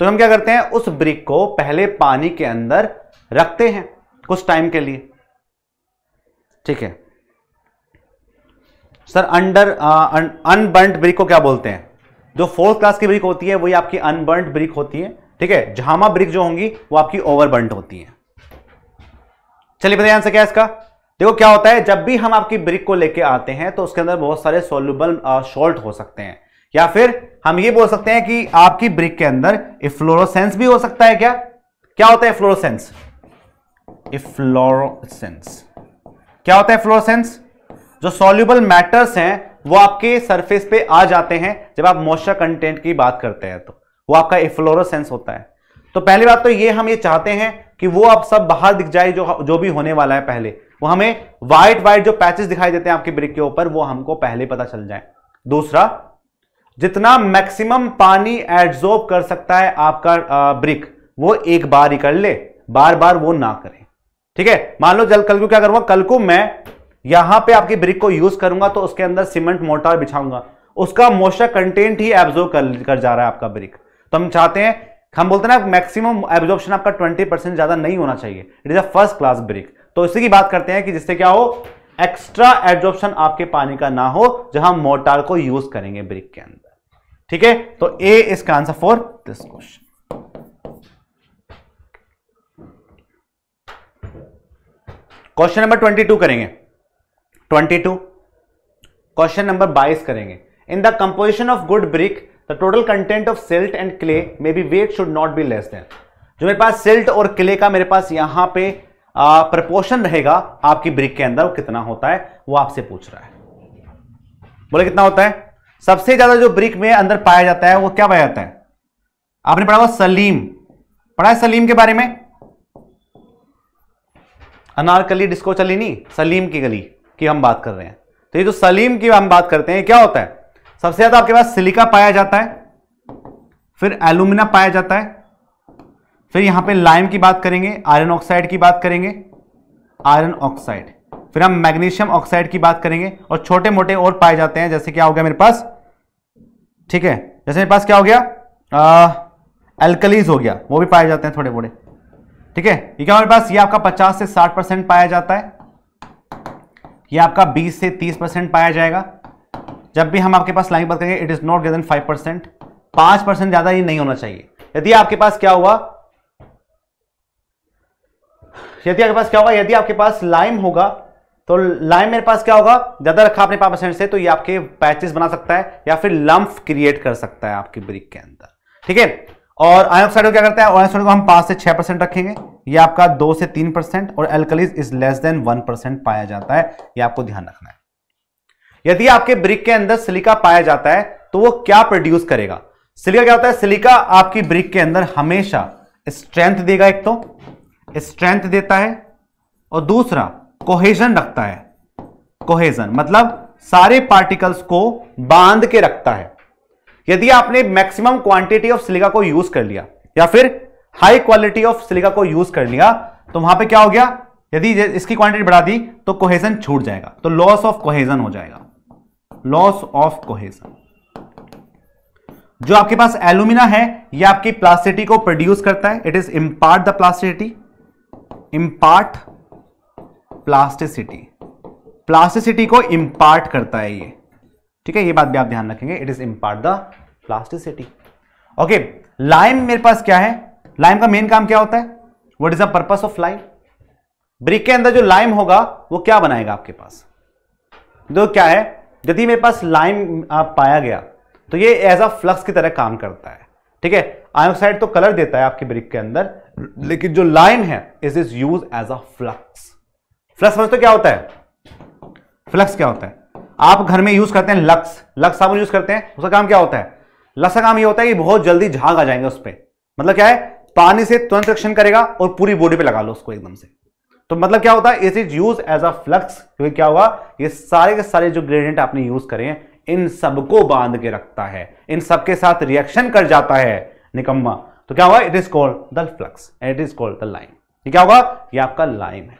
तो हम क्या करते हैं उस ब्रिक को पहले पानी के अंदर रखते हैं कुछ टाइम के लिए ठीक है सर अंडर अनबर्ट ब्रिक को क्या बोलते हैं जो फोर्थ क्लास की ब्रिक होती है वही आपकी अनबर्ट ब्रिक होती है ठीक है झामा ब्रिक जो होंगी वो आपकी ओवरबर्ट होती है चलिए बताइए आंसर क्या है इसका देखो क्या होता है जब भी हम आपकी ब्रिक को लेके आते हैं तो उसके अंदर बहुत सारे सोल्यूबल शॉल्ट हो सकते हैं या फिर हम ये बोल सकते हैं कि आपकी ब्रिक के अंदर इफ्लोरोसेंस भी हो सकता है क्या क्या होता है फ्लोरोसेंस इफ्लोरोसेंस क्या होता है फ्लोरोसेंस जो सॉल्यूबल मैटर्स हैं वो आपके सरफेस पे आ जाते हैं जब आप मॉइस्चर कंटेंट की बात करते हैं तो वो आपका इफ्लोरोसेंस होता है तो पहली बात तो ये हम ये चाहते हैं कि वो आप सब बाहर दिख जाए जो जो भी होने वाला है पहले वो हमें व्हाइट व्हाइट जो पैचेस दिखाई देते हैं आपके ब्रिक के ऊपर वो हमको पहले पता चल जाए दूसरा जितना मैक्सिमम पानी एड्सॉर्ब कर सकता है आपका ब्रिक वो एक बार ही कर ले बार बार वो ना करे ठीक है मान लो जल कल को क्या करूंगा कल को मैं यहां पे आपकी ब्रिक को यूज करूंगा तो उसके अंदर सीमेंट मोटर बिछाऊंगा उसका मोस्टर कंटेंट ही एब्जॉर्व कर, कर जा रहा है आपका ब्रिक तो हम चाहते हैं हम बोलते हैं ना मैक्सिमम एब्जॉर्प्शन आपका 20 परसेंट ज्यादा नहीं होना चाहिए it is a first class brick तो इसी की बात करते हैं कि जिससे क्या हो एक्स्ट्रा एब्जॉर्बन आपके पानी का ना हो जहां मोटर को यूज करेंगे ब्रिक के अंदर ठीक है तो ए इसका answer for this question question number twenty two करेंगे ट्वेंटी टू क्वेश्चन नंबर बाईस करेंगे in the composition of good brick the total content of silt and clay may be weight should not be less than जो मेरे पास silt और clay का मेरे पास यहां पे प्रपोर्शन रहेगा आपकी ब्रिक के अंदर वो कितना होता है वो आपसे पूछ रहा है बोले कितना होता है सबसे ज्यादा जो ब्रिक में अंदर पाया जाता है वो क्या पाया जाता है आपने पढ़ा हुआ सलीम पढ़ा है सलीम के बारे में अनारकली डिस्को चली नहीं सलीम की गली की हम बात कर रहे हैं तो ये जो सलीम की हम बात करते हैं क्या होता है सबसे ज्यादा आपके पास सिलिका पाया जाता है फिर एलुमिना पाया जाता है फिर यहां पे लाइम की बात करेंगे आयरन ऑक्साइड की बात करेंगे आयरन ऑक्साइड फिर हम मैग्नीशियम ऑक्साइड की बात करेंगे और छोटे मोटे और पाए जाते हैं जैसे क्या हो गया मेरे पास ठीक है जैसे मेरे पास क्या हो गया अल्कलीज हो गया वो भी पाए जाते हैं थोड़े बोड़े ठीक है ये क्या हमारे पास ये आपका 50 से 60 परसेंट पाया जाता है ये आपका 20 से 30 परसेंट पाया जाएगा जब भी हम आपके पास लाइन बात करेंगे it is not greater than five percent पांच परसेंट ज्यादा ही नहीं होना चाहिए यदि आपके पास क्या हुआ यदि आपके पास क्या होगा यदि आपके पास लाइम होगा तो लाइन मेरे पास क्या होगा ज्यादा रखा आपने पापा परसेंट से तो ये आपके पैचेस बना सकता है या फिर लंफ क्रिएट कर सकता है आपकी ब्रिक के अंदर ठीक है और आयन ऑक्साइड को क्या करता है आयन ऑक्साइड को हम पांच से छह परसेंट रखेंगे ये आपका दो से तीन परसेंट और alkalies is less than one percent पाया जाता है ये आपको ध्यान रखना है यदि आपके ब्रिक के अंदर सिलिका पाया जाता है तो वो क्या प्रोड्यूस करेगा सिलिका क्या होता है सिलिका आपकी ब्रिक के अंदर हमेशा स्ट्रेंथ देगा एक तो स्ट्रेंथ देता है और दूसरा कोहेजन रखता है कोहेजन मतलब सारे पार्टिकल्स को बांध के रखता है यदि आपने मैक्सिमम क्वांटिटी ऑफ सिलिका को यूज कर लिया या फिर हाई क्वालिटी ऑफ सिलिका को यूज कर लिया तो वहां पे क्या हो गया यदि इसकी क्वांटिटी बढ़ा दी तो कोहेजन छूट जाएगा तो लॉस ऑफ कोहेजन हो जाएगा लॉस ऑफ कोहेजन जो आपके पास एल्यूमिना है यह आपकी प्लास्टिटी को प्रोड्यूस करता है it is impart the plasticity impart plasticity plasticity को इम्पार्ट करता है ये ठीक है ये बात भी आप ध्यान रखेंगे it is impart the plasticity okay lime मेरे पास क्या है लाइम का मेन काम क्या होता है what is the purpose of lime brick के अंदर जो लाइम होगा वो क्या बनाएगा आपके पास तो क्या है यदि मेरे पास लाइम पाया गया तो ये एज अ फ्लक्स की तरह काम करता है ठीक है आयोक्साइड तो कलर देता है आपके ब्रिक के अंदर लेकिन जो लाइम है is is use as a flux flux समझते क्या होता है फ्लक्स क्या होता है आप घर में यूज करते हैं लक्स लक्स साबुन यूज करते हैं उसका काम क्या होता है लक्स का काम ये होता है कि बहुत जल्दी झाग आ जाएंगे उस पर मतलब क्या है पानी से तुरंत रक्षण करेगा और पूरी बॉडी पे लगा लो उसको एकदम से तो मतलब क्या होता है इस is use as a flux क्योंकि क्या हुआ ये सारे के सारे जो ग्रेडियंट आपने यूज करे हैं इन सबको बांध के रखता है इन सबके साथ रिएक्शन कर जाता है निकम्मा तो क्या हुआ it is called the flux and it is called the line ये क्या होगा ये आपका लाइन है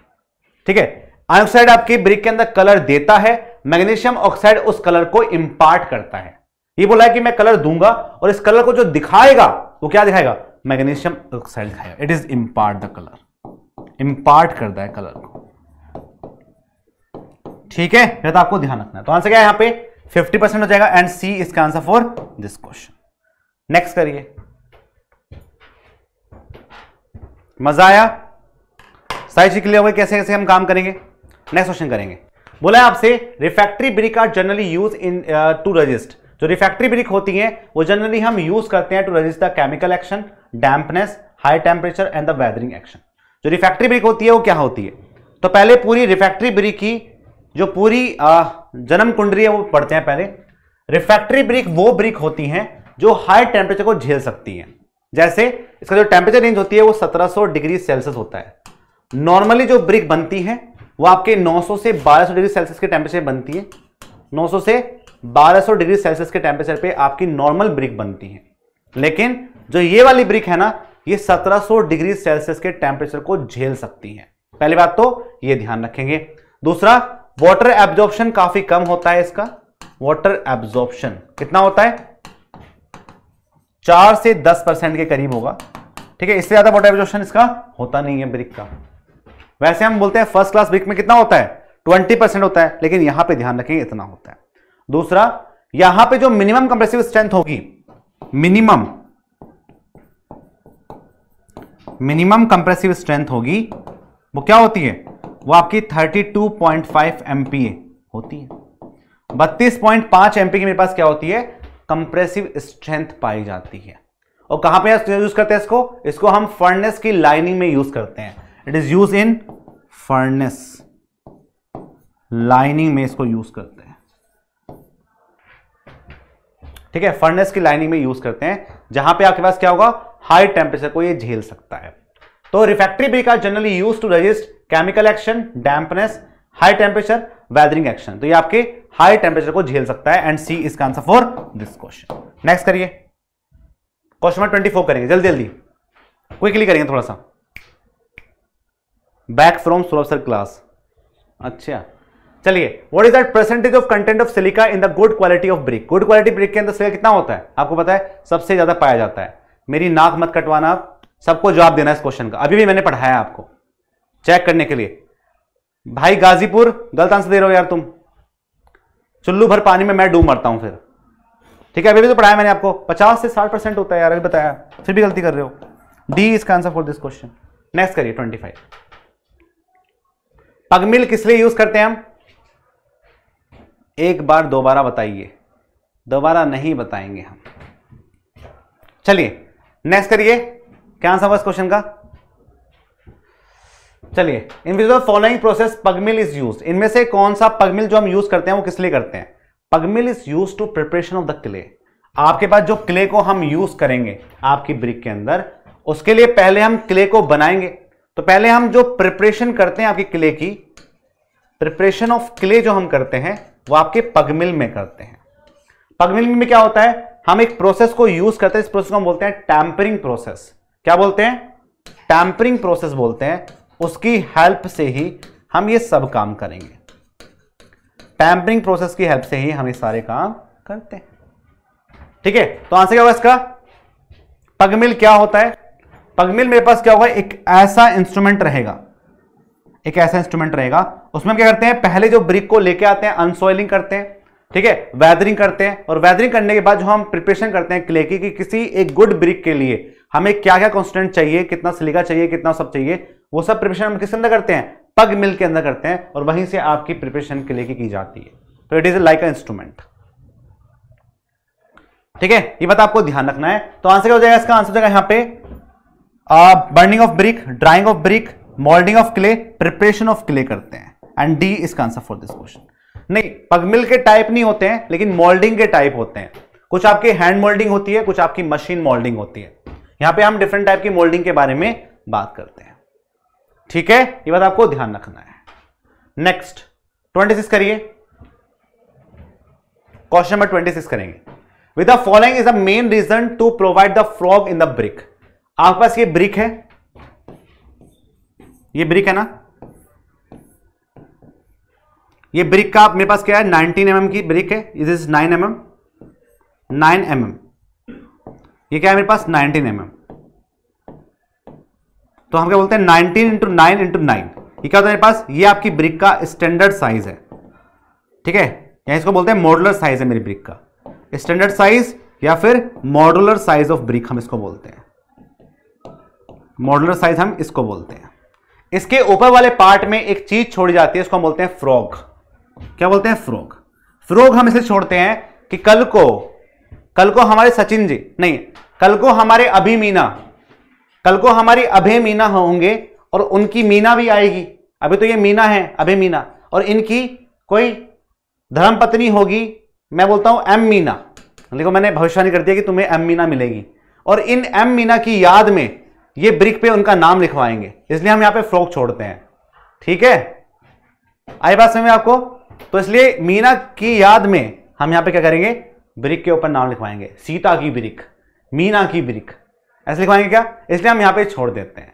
ठीक है ऑक्साइड आपकी ब्रिक के अंदर कलर देता है मैग्नीशियम ऑक्साइड उस कलर को इम्पार्ट करता है ये बोला है कि मैं कलर दूंगा और इस कलर को जो दिखाएगा वो क्या दिखाएगा मैग्नीशियम ऑक्साइड दिखाएगा it is impart the colour impart करता है कलर को ठीक है यह तो आपको ध्यान रखना है तो आंसर क्या है यहां पे 50 परसेंट हो जाएगा एंड सी इसका answer for this question next करिए मजा आया सारी चीज क्लियर कैसे कैसे हम काम करेंगे नेक्स्ट क्वेश्चन करेंगे बोला आपसे refractory brick are generally use in to resist जो रिफैक्ट्री ब्रिक होती है वो जनरली हम यूज करते हैं to resist the chemical action dampness high temperature and the weathering action जो रिफैक्ट्री ब्रिक होती है वो क्या होती है तो पहले पूरी रिफैक्ट्री ब्रिक की जो पूरी uh, जन्म कुंडली है वो पढ़ते हैं पहले रिफैक्ट्री ब्रिक वो ब्रिक होती हैं जो हाई टेम्परेचर को झेल सकती हैं जैसे इसका जो टेम्परेचर रेंज होती है वो 1700 डिग्री सेल्सियस होता है नॉर्मली जो ब्रिक बनती है वो आपके 900 से 1200 डिग्री सेल्सियस के टेम्परेचर बनती है 900 से 1200 डिग्री सेल्सियस के टेम्परेचर पे आपकी नॉर्मल ब्रिक बनती है लेकिन जो ये वाली ब्रिक है ना ये 1700 डिग्री सेल्सियस के टेम्परेचर को झेल सकती है पहली बात तो ये ध्यान रखेंगे दूसरा वाटर एब्जॉर्प्शन काफी कम होता है इसका वाटर एब्जॉर्प्शन कितना होता है चार से दस परसेंट के करीब होगा ठीक है इससे ज्यादा वाटर एब्जॉर्प्शन इसका होता नहीं है ब्रिक का वैसे हम बोलते हैं फर्स्ट क्लास वीक में कितना होता है ट्वेंटी परसेंट होता है लेकिन यहां पे ध्यान रखेंगे इतना होता है दूसरा यहां पे जो मिनिमम कंप्रेसिव स्ट्रेंथ होगी मिनिमम मिनिमम कंप्रेसिव स्ट्रेंथ होगी वो क्या होती है वो आपकी 32.5 एमपी होती है पांच एमपी की मेरे पास क्या होती है कंप्रेसिव स्ट्रेंथ पाई जाती है और कहां पर यूज करते हैं इसको इसको हम फर्नेस की लाइनिंग में यूज करते हैं it is use in furnace lining में इसको यूज करते हैं ठीक है फर्नेस की लाइनिंग में यूज करते हैं जहां पे आपके पास क्या होगा हाई टेम्परेचर को ये झेल सकता है तो refractory brick are generally use to resist chemical action dampness high temperature weathering action तो ये आपके हाई टेम्परेचर को झेल सकता है एंड सी इसका answer for this question next करिए क्वेश्चन नंबर ट्वेंटी फोर करेंगे जल्दी जल्दी क्विकली करेंगे थोड़ा सा बैक फ्रॉम सोलर क्लास अच्छा चलिए what is that percentage of content of silica in the good quality of brick good quality brick के अंदर सिलिका कितना होता है आपको पता है सबसे ज्यादा पाया जाता है मेरी नाक मत कटवाना आप सबको जवाब देना इस क्वेश्चन का अभी भी मैंने पढ़ाया आपको चेक करने के लिए भाई गाजीपुर गलत आंसर दे रहे हो यार तुम चुल्लू भर पानी में मैं डूब मरता हूं फिर ठीक है अभी भी तो पढ़ाया मैंने आपको पचास से साठ परसेंट होता है यार अभी बताया फिर भी गलती कर रहे हो डी इसका answer for this question next करिए ट्वेंटी फाइव पगमिल किस लिए यूज करते हैं हम एक बार दोबारा बताइए दोबारा नहीं बताएंगे हम चलिए नेक्स्ट करिए क्या आंसर हुआ इस क्वेश्चन का चलिए in which following process pugmill is use इनमें से कौन सा पगमिल जो हम यूज करते हैं वो किस लिए करते हैं pugmill is use to preparation of the clay आपके पास जो क्ले को हम यूज करेंगे आपकी ब्रिक के अंदर उसके लिए पहले हम क्ले को बनाएंगे तो पहले हम जो प्रिपरेशन करते हैं आपके क्ले की प्रिपरेशन ऑफ क्ले जो हम करते हैं वो आपके पगमिल में करते हैं पगमिल में क्या होता है हम एक प्रोसेस को यूज करते हैं इस प्रोसेस को हम बोलते हैं टैंपरिंग प्रोसेस क्या बोलते हैं टैंपरिंग प्रोसेस बोलते हैं उसकी हेल्प से ही हम ये सब काम करेंगे टैंपरिंग प्रोसेस की हेल्प से ही हम ये सारे काम करते हैं ठीक है तो आंसर क्या होगा इसका पगमिल क्या होता है पगमिल मेरे पास क्या होगा एक ऐसा इंस्ट्रूमेंट रहेगा एक ऐसा इंस्ट्रूमेंट रहेगा उसमें हम क्या करते हैं पहले जो ब्रिक को लेके आते हैं अनसोइलिंग करते हैं ठीक है वैदरिंग करते हैं और वैदरिंग करने के बाद जो हम प्रिपरेशन करते हैं क्ले की कि किसी एक गुड ब्रिक के लिए हमें क्या क्या कॉन्स्टेंट चाहिए कितना सिलिका चाहिए कितना सब चाहिए वो सब प्रिपरेशन हम किस अंदर करते हैं पग मिल के अंदर करते हैं और वहीं से आपकी प्रिपरेशन क्ले की की जाती है तो it is like a instrument ठीक है ये बात आपको ध्यान रखना है तो आंसर क्या हो जाएगा इसका आंसर हो जाएगा यहां पर burning of brick drying of brick moulding of clay preparation of clay करते हैं एंड डी इसका आंसर फॉर दिस क्वेश्चन नहीं पगमिल के टाइप नहीं होते हैं लेकिन मोल्डिंग के टाइप होते हैं कुछ आपके हैंड मोल्डिंग होती है कुछ आपकी मशीन मोल्डिंग होती है यहां पे हम डिफरेंट टाइप की मोल्डिंग के बारे में बात करते हैं ठीक है ये बात आपको ध्यान रखना है नेक्स्ट ट्वेंटी सिक्स करिए क्वेश्चन नंबर ट्वेंटी सिक्स करेंगे with the following is the main reason to provide the frog in the brick आपके पास ये ब्रिक है ये ब्रिक है ना ये ब्रिक का मेरे पास क्या है 19 एम mm की ब्रिक है is is 9 m m nine m m ये क्या है मेरे पास 19 एम mm. तो हम क्या बोलते हैं 19 इंटू नाइन इंटू नाइन ये क्या होता है मेरे पास ये आपकी ब्रिक का स्टैंडर्ड साइज है ठीक है या इसको बोलते हैं मॉडुलर साइज है मेरी ब्रिक का स्टैंडर्ड साइज या फिर मॉडुलर साइज ऑफ ब्रिक हम इसको बोलते हैं मॉडलर साइज हम इसको बोलते हैं इसके ऊपर वाले पार्ट में एक चीज छोड़ी जाती है इसको हम बोलते हैं फ्रॉग क्या बोलते हैं फ्रॉग फ्रॉग हम इसे छोड़ते हैं कि कल को कल को हमारे सचिन जी नहीं कल को हमारे अभी मीना कल को हमारी अभे मीना होंगे और उनकी मीना भी आएगी अभी तो ये मीना है अभे मीना और इनकी कोई धर्मपत्नी होगी मैं बोलता हूं एम मीना देखो मैंने भविष्यवाणी कर दिया कि तुम्हें एम मीना मिलेगी और इन एम मीना की याद में ये ब्रिक पे उनका नाम लिखवाएंगे इसलिए हम यहां पे फ्रॉक छोड़ते हैं ठीक है आई बात समझ में आपको तो इसलिए मीना की याद में हम यहां पे क्या करेंगे ब्रिक के ऊपर नाम लिखवाएंगे सीता की ब्रिक मीना की ब्रिक ऐसे लिखवाएंगे क्या इसलिए हम यहां पे छोड़ देते हैं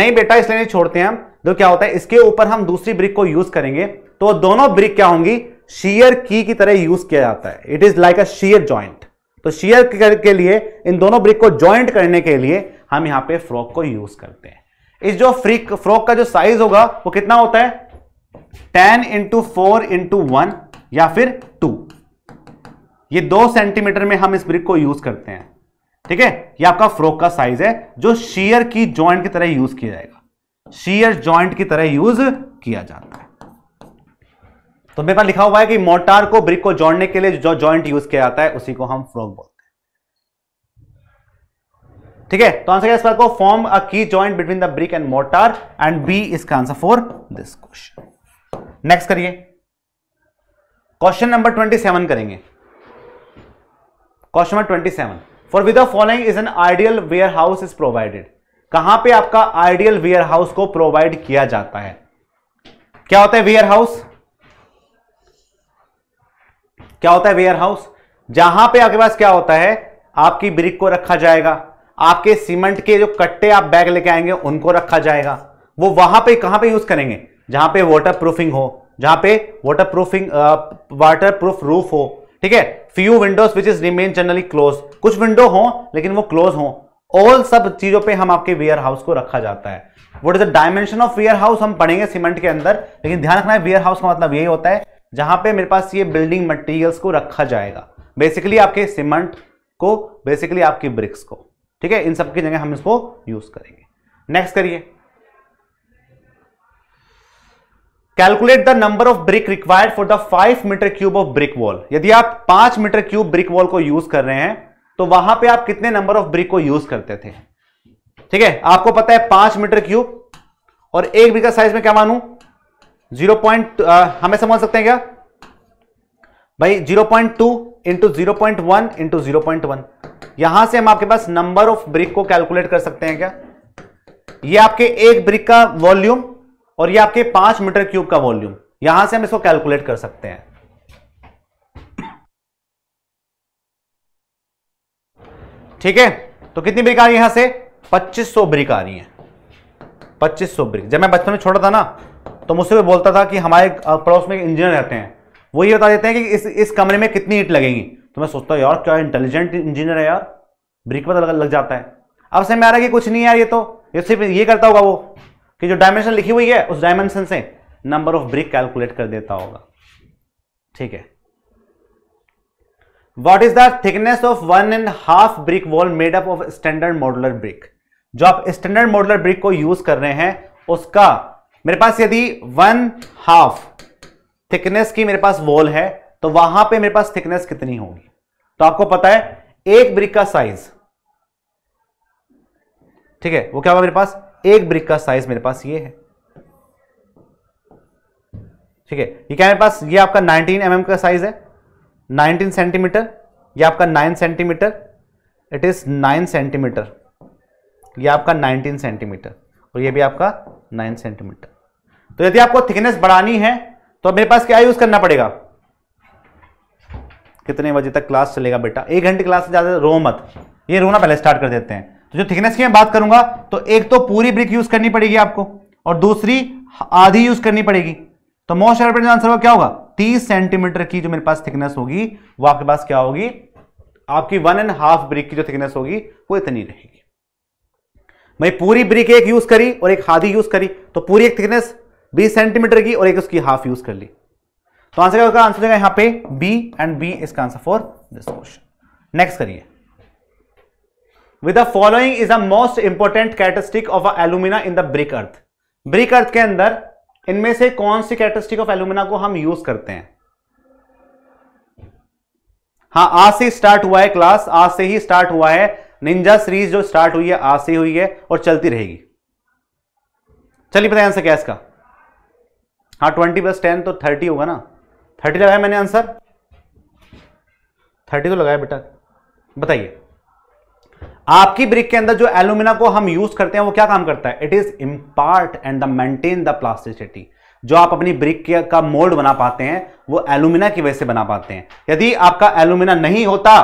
नहीं बेटा इसलिए नहीं छोड़ते हैं हम तो क्या होता है इसके ऊपर हम दूसरी ब्रिक को यूज करेंगे तो दोनों ब्रिक क्या होंगी शीयर की की तरह यूज किया जाता है it is like a shear joint तो शीयर के लिए इन दोनों ब्रिक को ज्वाइंट करने के लिए हम यहां पे फ्रॉक को यूज करते हैं इस जो फ्रिक फ्रॉक का जो साइज होगा वो कितना होता है ten into four into one या फिर टू ये दो सेंटीमीटर में हम इस ब्रिक को यूज करते हैं ठीक है ये आपका फ्रॉक का साइज है जो शीयर की जॉइंट की तरह यूज किया जाएगा शीयर जॉइंट की तरह यूज किया जाता है तो मेरे पास लिखा हुआ है कि मोटार को ब्रिक को जोड़ने के लिए जो जॉइंट यूज किया जाता है उसी को हम फ्रॉक बोलते हैं ठीक है तो आंसर क्या इस बार को form a key joint between the brick and mortar and B इसका answer for this question next करिए क्वेश्चन नंबर ट्वेंटी सेवन करेंगे question number twenty seven for with following is an ideal warehouse is provided कहां पे आपका ideal warehouse को provide किया जाता है क्या होता है वेयर हाउस क्या होता है वेयर हाउस जहां पे आपके पास क्या होता है आपकी ब्रिक को रखा जाएगा आपके सीमेंट के जो कट्टे आप बैग लेके आएंगे उनको रखा जाएगा वो वहां पे कहां पे यूज करेंगे जहां पे वाटर प्रूफिंग हो जहां पे waterproofing waterproof roof हो ठीक है few windows which is remain generally close कुछ विंडो हो लेकिन वो क्लोज हो ऑल सब चीजों पे हम आपके वेयर हाउस को रखा जाता है what is the dimension of warehouse हम पढ़ेंगे सीमेंट के अंदर लेकिन ध्यान रखना है वेयर हाउस का मतलब यही होता है जहां पे मेरे पास ये बिल्डिंग मटेरियल्स को रखा जाएगा बेसिकली आपके सीमेंट को बेसिकली आपकी ब्रिक्स को ठीक है इन सब की जगह हम इसको यूज करेंगे नेक्स्ट करिए calculate the number of brick required for the five metre cube of brick wall यदि आप पांच मीटर क्यूब ब्रिक वॉल को यूज कर रहे हैं तो वहां पे आप कितने नंबर ऑफ ब्रिक को यूज करते थे ठीक है आपको पता है पांच मीटर क्यूब और एक ब्रिक का साइज में क्या मानू जीरो पॉइंट हमें समझ सकते हैं क्या भाई zero point two into zero point one into zero point one यहां से हम आपके पास नंबर ऑफ ब्रिक को कैलकुलेट कर सकते हैं क्या ये आपके एक ब्रिक का वॉल्यूम और ये आपके पांच मीटर क्यूब का वॉल्यूम यहां से हम इसको कैलकुलेट कर सकते हैं ठीक है तो कितनी ब्रिक आ रही है यहां से 2500 ब्रिक आ रही है 2500 ब्रिक जब मैं बचपन में छोटा था ना तो मुझसे भी बोलता था कि हमारे पड़ोस में इंजीनियर रहते हैं वो ये बता देते हैं कि इस इस कमरे में कितनी ईट लगेंगी तो मैं सोचता हूँ यार क्या इंटेलिजेंट इंजीनियर है यार ब्रिक पता तो लग, लग जाता है अब समय आ रहा है कि कुछ नहीं यार ये तो ये सिर्फ ये करता होगा वो कि जो डायमेंशन लिखी हुई है उस डायमेंशन से नंबर ऑफ ब्रिक कैलकुलेट कर देता होगा ठीक है what is the thickness of one and half brick wall made up of standard modular brick जो आप स्टैंडर्ड मॉडुलर ब्रिक को यूज कर रहे हैं उसका मेरे पास यदि वन हाफ थिकनेस की मेरे पास वॉल है तो वहां पे मेरे पास थिकनेस कितनी होगी तो आपको पता है एक ब्रिक का साइज ठीक है वो क्या होगा मेरे पास एक ब्रिक का साइज मेरे पास ये है ठीक है ये क्या मेरे पास ये आपका 19 एम mm का साइज है 19 सेंटीमीटर ये आपका 9 सेंटीमीटर इट इज 9 सेंटीमीटर ये आपका 19 सेंटीमीटर और ये भी आपका 9 सेंटीमीटर तो यदि आपको थिकनेस बढ़ानी है तो मेरे पास क्या यूज करना पड़ेगा कितने बजे तक क्लास चलेगा बेटा एक घंटे क्लास से ज़्यादा तो रो मत ये रोना पहले स्टार्ट कर देते हैं तो जो थिकनेस की मैं बात करूंगा तो एक तो पूरी ब्रिक यूज़ करनी पड़ेगी आपको और दूसरी आधी यूज़ करनी पड़ेगी तो मोस्ट एयरपेट आंसर होगा क्या होगा तीस सेंटीमीटर की जो मेरे पास थिकनेस होगी वो आपके पास क्या होगी आपकी वन एंड हाफ ब्रिक की जो थिकनेस होगी वो इतनी रहेगी भाई पूरी ब्रिक एक यूज करी और एक आधी यूज करी तो पूरी एक थिकनेस बीस सेंटीमीटर की और एक उसकी हाफ यूज कर ली तो आंसर होगा आंसर देगा यहां पे बी एंड बी इसका answer for this question next करिए with the following is the most important characteristic of alumina in the brick earth brick earth के अंदर इनमें से कौन सी कैटेस्टिक ऑफ एलुमिना को हम यूज करते हैं हाँ आज से स्टार्ट हुआ है क्लास आज से ही स्टार्ट हुआ है निंजा सीरीज जो स्टार्ट हुई है आज से हुई है और चलती रहेगी चलिए पता है आंसर क्या इसका हाँ ट्वेंटी प्लस टेन तो थर्टी होगा ना थर्टी लगाया मैंने आंसर थर्टी तो लगाया बेटा बताइए आपकी ब्रिक के अंदर जो एलुमिना को हम यूज करते हैं वो क्या काम करता है it is impart and the maintain the plasticity जो आप अपनी ब्रिक का मोल्ड बना पाते हैं वो एलुमिना की वजह से बना पाते हैं यदि आपका एलुमिना नहीं होता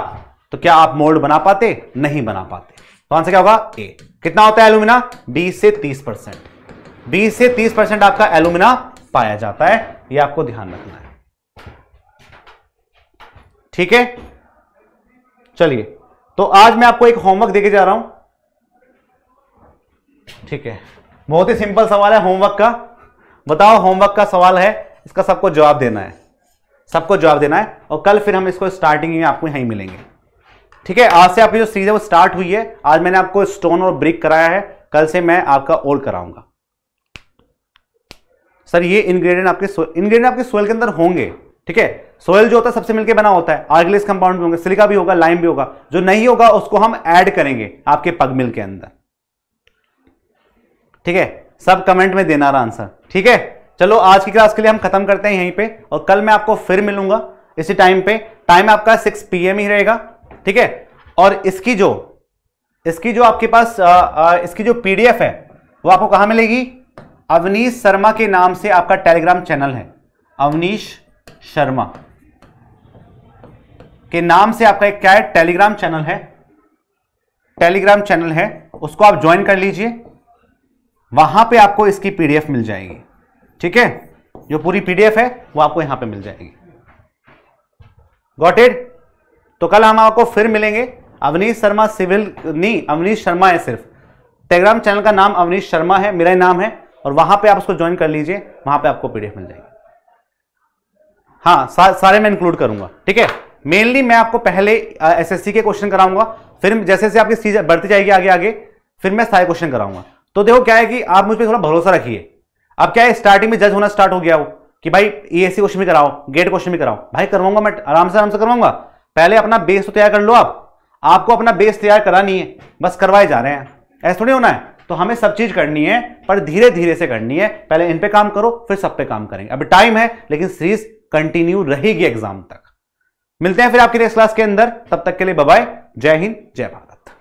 तो क्या आप मोल्ड बना पाते नहीं बना पाते तो आंसर क्या होगा ए कितना होता है एलुमिना बीस से तीस परसेंट बीस से तीस परसेंट आपका एलुमिना पाया जाता है ये आपको ध्यान रखना है ठीक है चलिए तो आज मैं आपको एक होमवर्क देके जा रहा हूं ठीक है बहुत ही सिंपल सवाल है होमवर्क का बताओ होमवर्क का सवाल है इसका सबको जवाब देना है सबको जवाब देना है और कल फिर हम इसको स्टार्टिंग में आपको यहीं मिलेंगे ठीक है आज से आपकी जो सीरीज है वो स्टार्ट हुई है आज मैंने आपको स्टोन और ब्रिक कराया है कल से मैं आपका ओल्ड कराऊंगा सर ये इंग्रेडिएंट आपके इंग्रेडिएंट आपके सोयल के अंदर होंगे ठीक है सोयल जो होता है सबसे मिलकर बना होता है आर्गलिस कंपाउंड भी होंगे सिलिका भी होगा लाइम भी होगा जो नहीं होगा उसको हम ऐड करेंगे आपके पग मिल के अंदर ठीक है सब कमेंट में देना रहा आंसर ठीक है चलो आज की क्लास के लिए हम खत्म करते हैं यहीं पे और कल मैं आपको फिर मिलूंगा इसी टाइम पे टाइम आपका 6 पीएम ही रहेगा ठीक है और इसकी जो इसकी जो आपके पास आ, आ, इसकी जो पीडीएफ है वो आपको कहाँ मिलेगी अवनीश शर्मा के नाम से आपका टेलीग्राम चैनल है अवनीश शर्मा के नाम से आपका एक क्या है टेलीग्राम चैनल है टेलीग्राम चैनल है उसको आप ज्वाइन कर लीजिए वहां पे आपको इसकी पीडीएफ मिल जाएगी ठीक है जो पूरी पीडीएफ है वो आपको यहां पे मिल जाएगी गॉटेड तो कल हम आपको फिर मिलेंगे अवनीश शर्मा सिविल नहीं अवनीश शर्मा है सिर्फ टेलीग्राम चैनल का नाम अवनीश शर्मा है मेरा नाम है और वहां पे आप उसको ज्वाइन कर लीजिए वहां पे आपको पीडीएफ मिल जाएगी हाँ सा, सारे मैं इंक्लूड करूंगा ठीक है मेनली मैं आपको पहले एसएससी के क्वेश्चन कराऊंगा फिर जैसे जैसे आपकी चीज बढ़ती जाएगी आगे आगे फिर मैं सारे क्वेश्चन कराऊंगा तो देखो क्या है कि आप मुझ पर थोड़ा भरोसा रखिए अब क्या है स्टार्टिंग में जज होना स्टार्ट हो गया हो कि भाई ई क्वेश्चन भी कराओ गेट क्वेश्चन भी कराओ भाई करवाऊंगा मैं आराम से आराम से करवाऊंगा पहले अपना बेस तो तैयार कर लो आप आपको अपना बेस तैयार करानी है बस करवाए जा रहे हैं ऐसा थोड़ी होना है तो हमें सब चीज करनी है पर धीरे धीरे से करनी है पहले इन पे काम करो फिर सब पे काम करेंगे अभी टाइम है लेकिन सीरीज कंटिन्यू रहेगी एग्जाम तक मिलते हैं फिर आपके नेक्स्ट क्लास के अंदर तब तक के लिए बाय जय हिंद जय भारत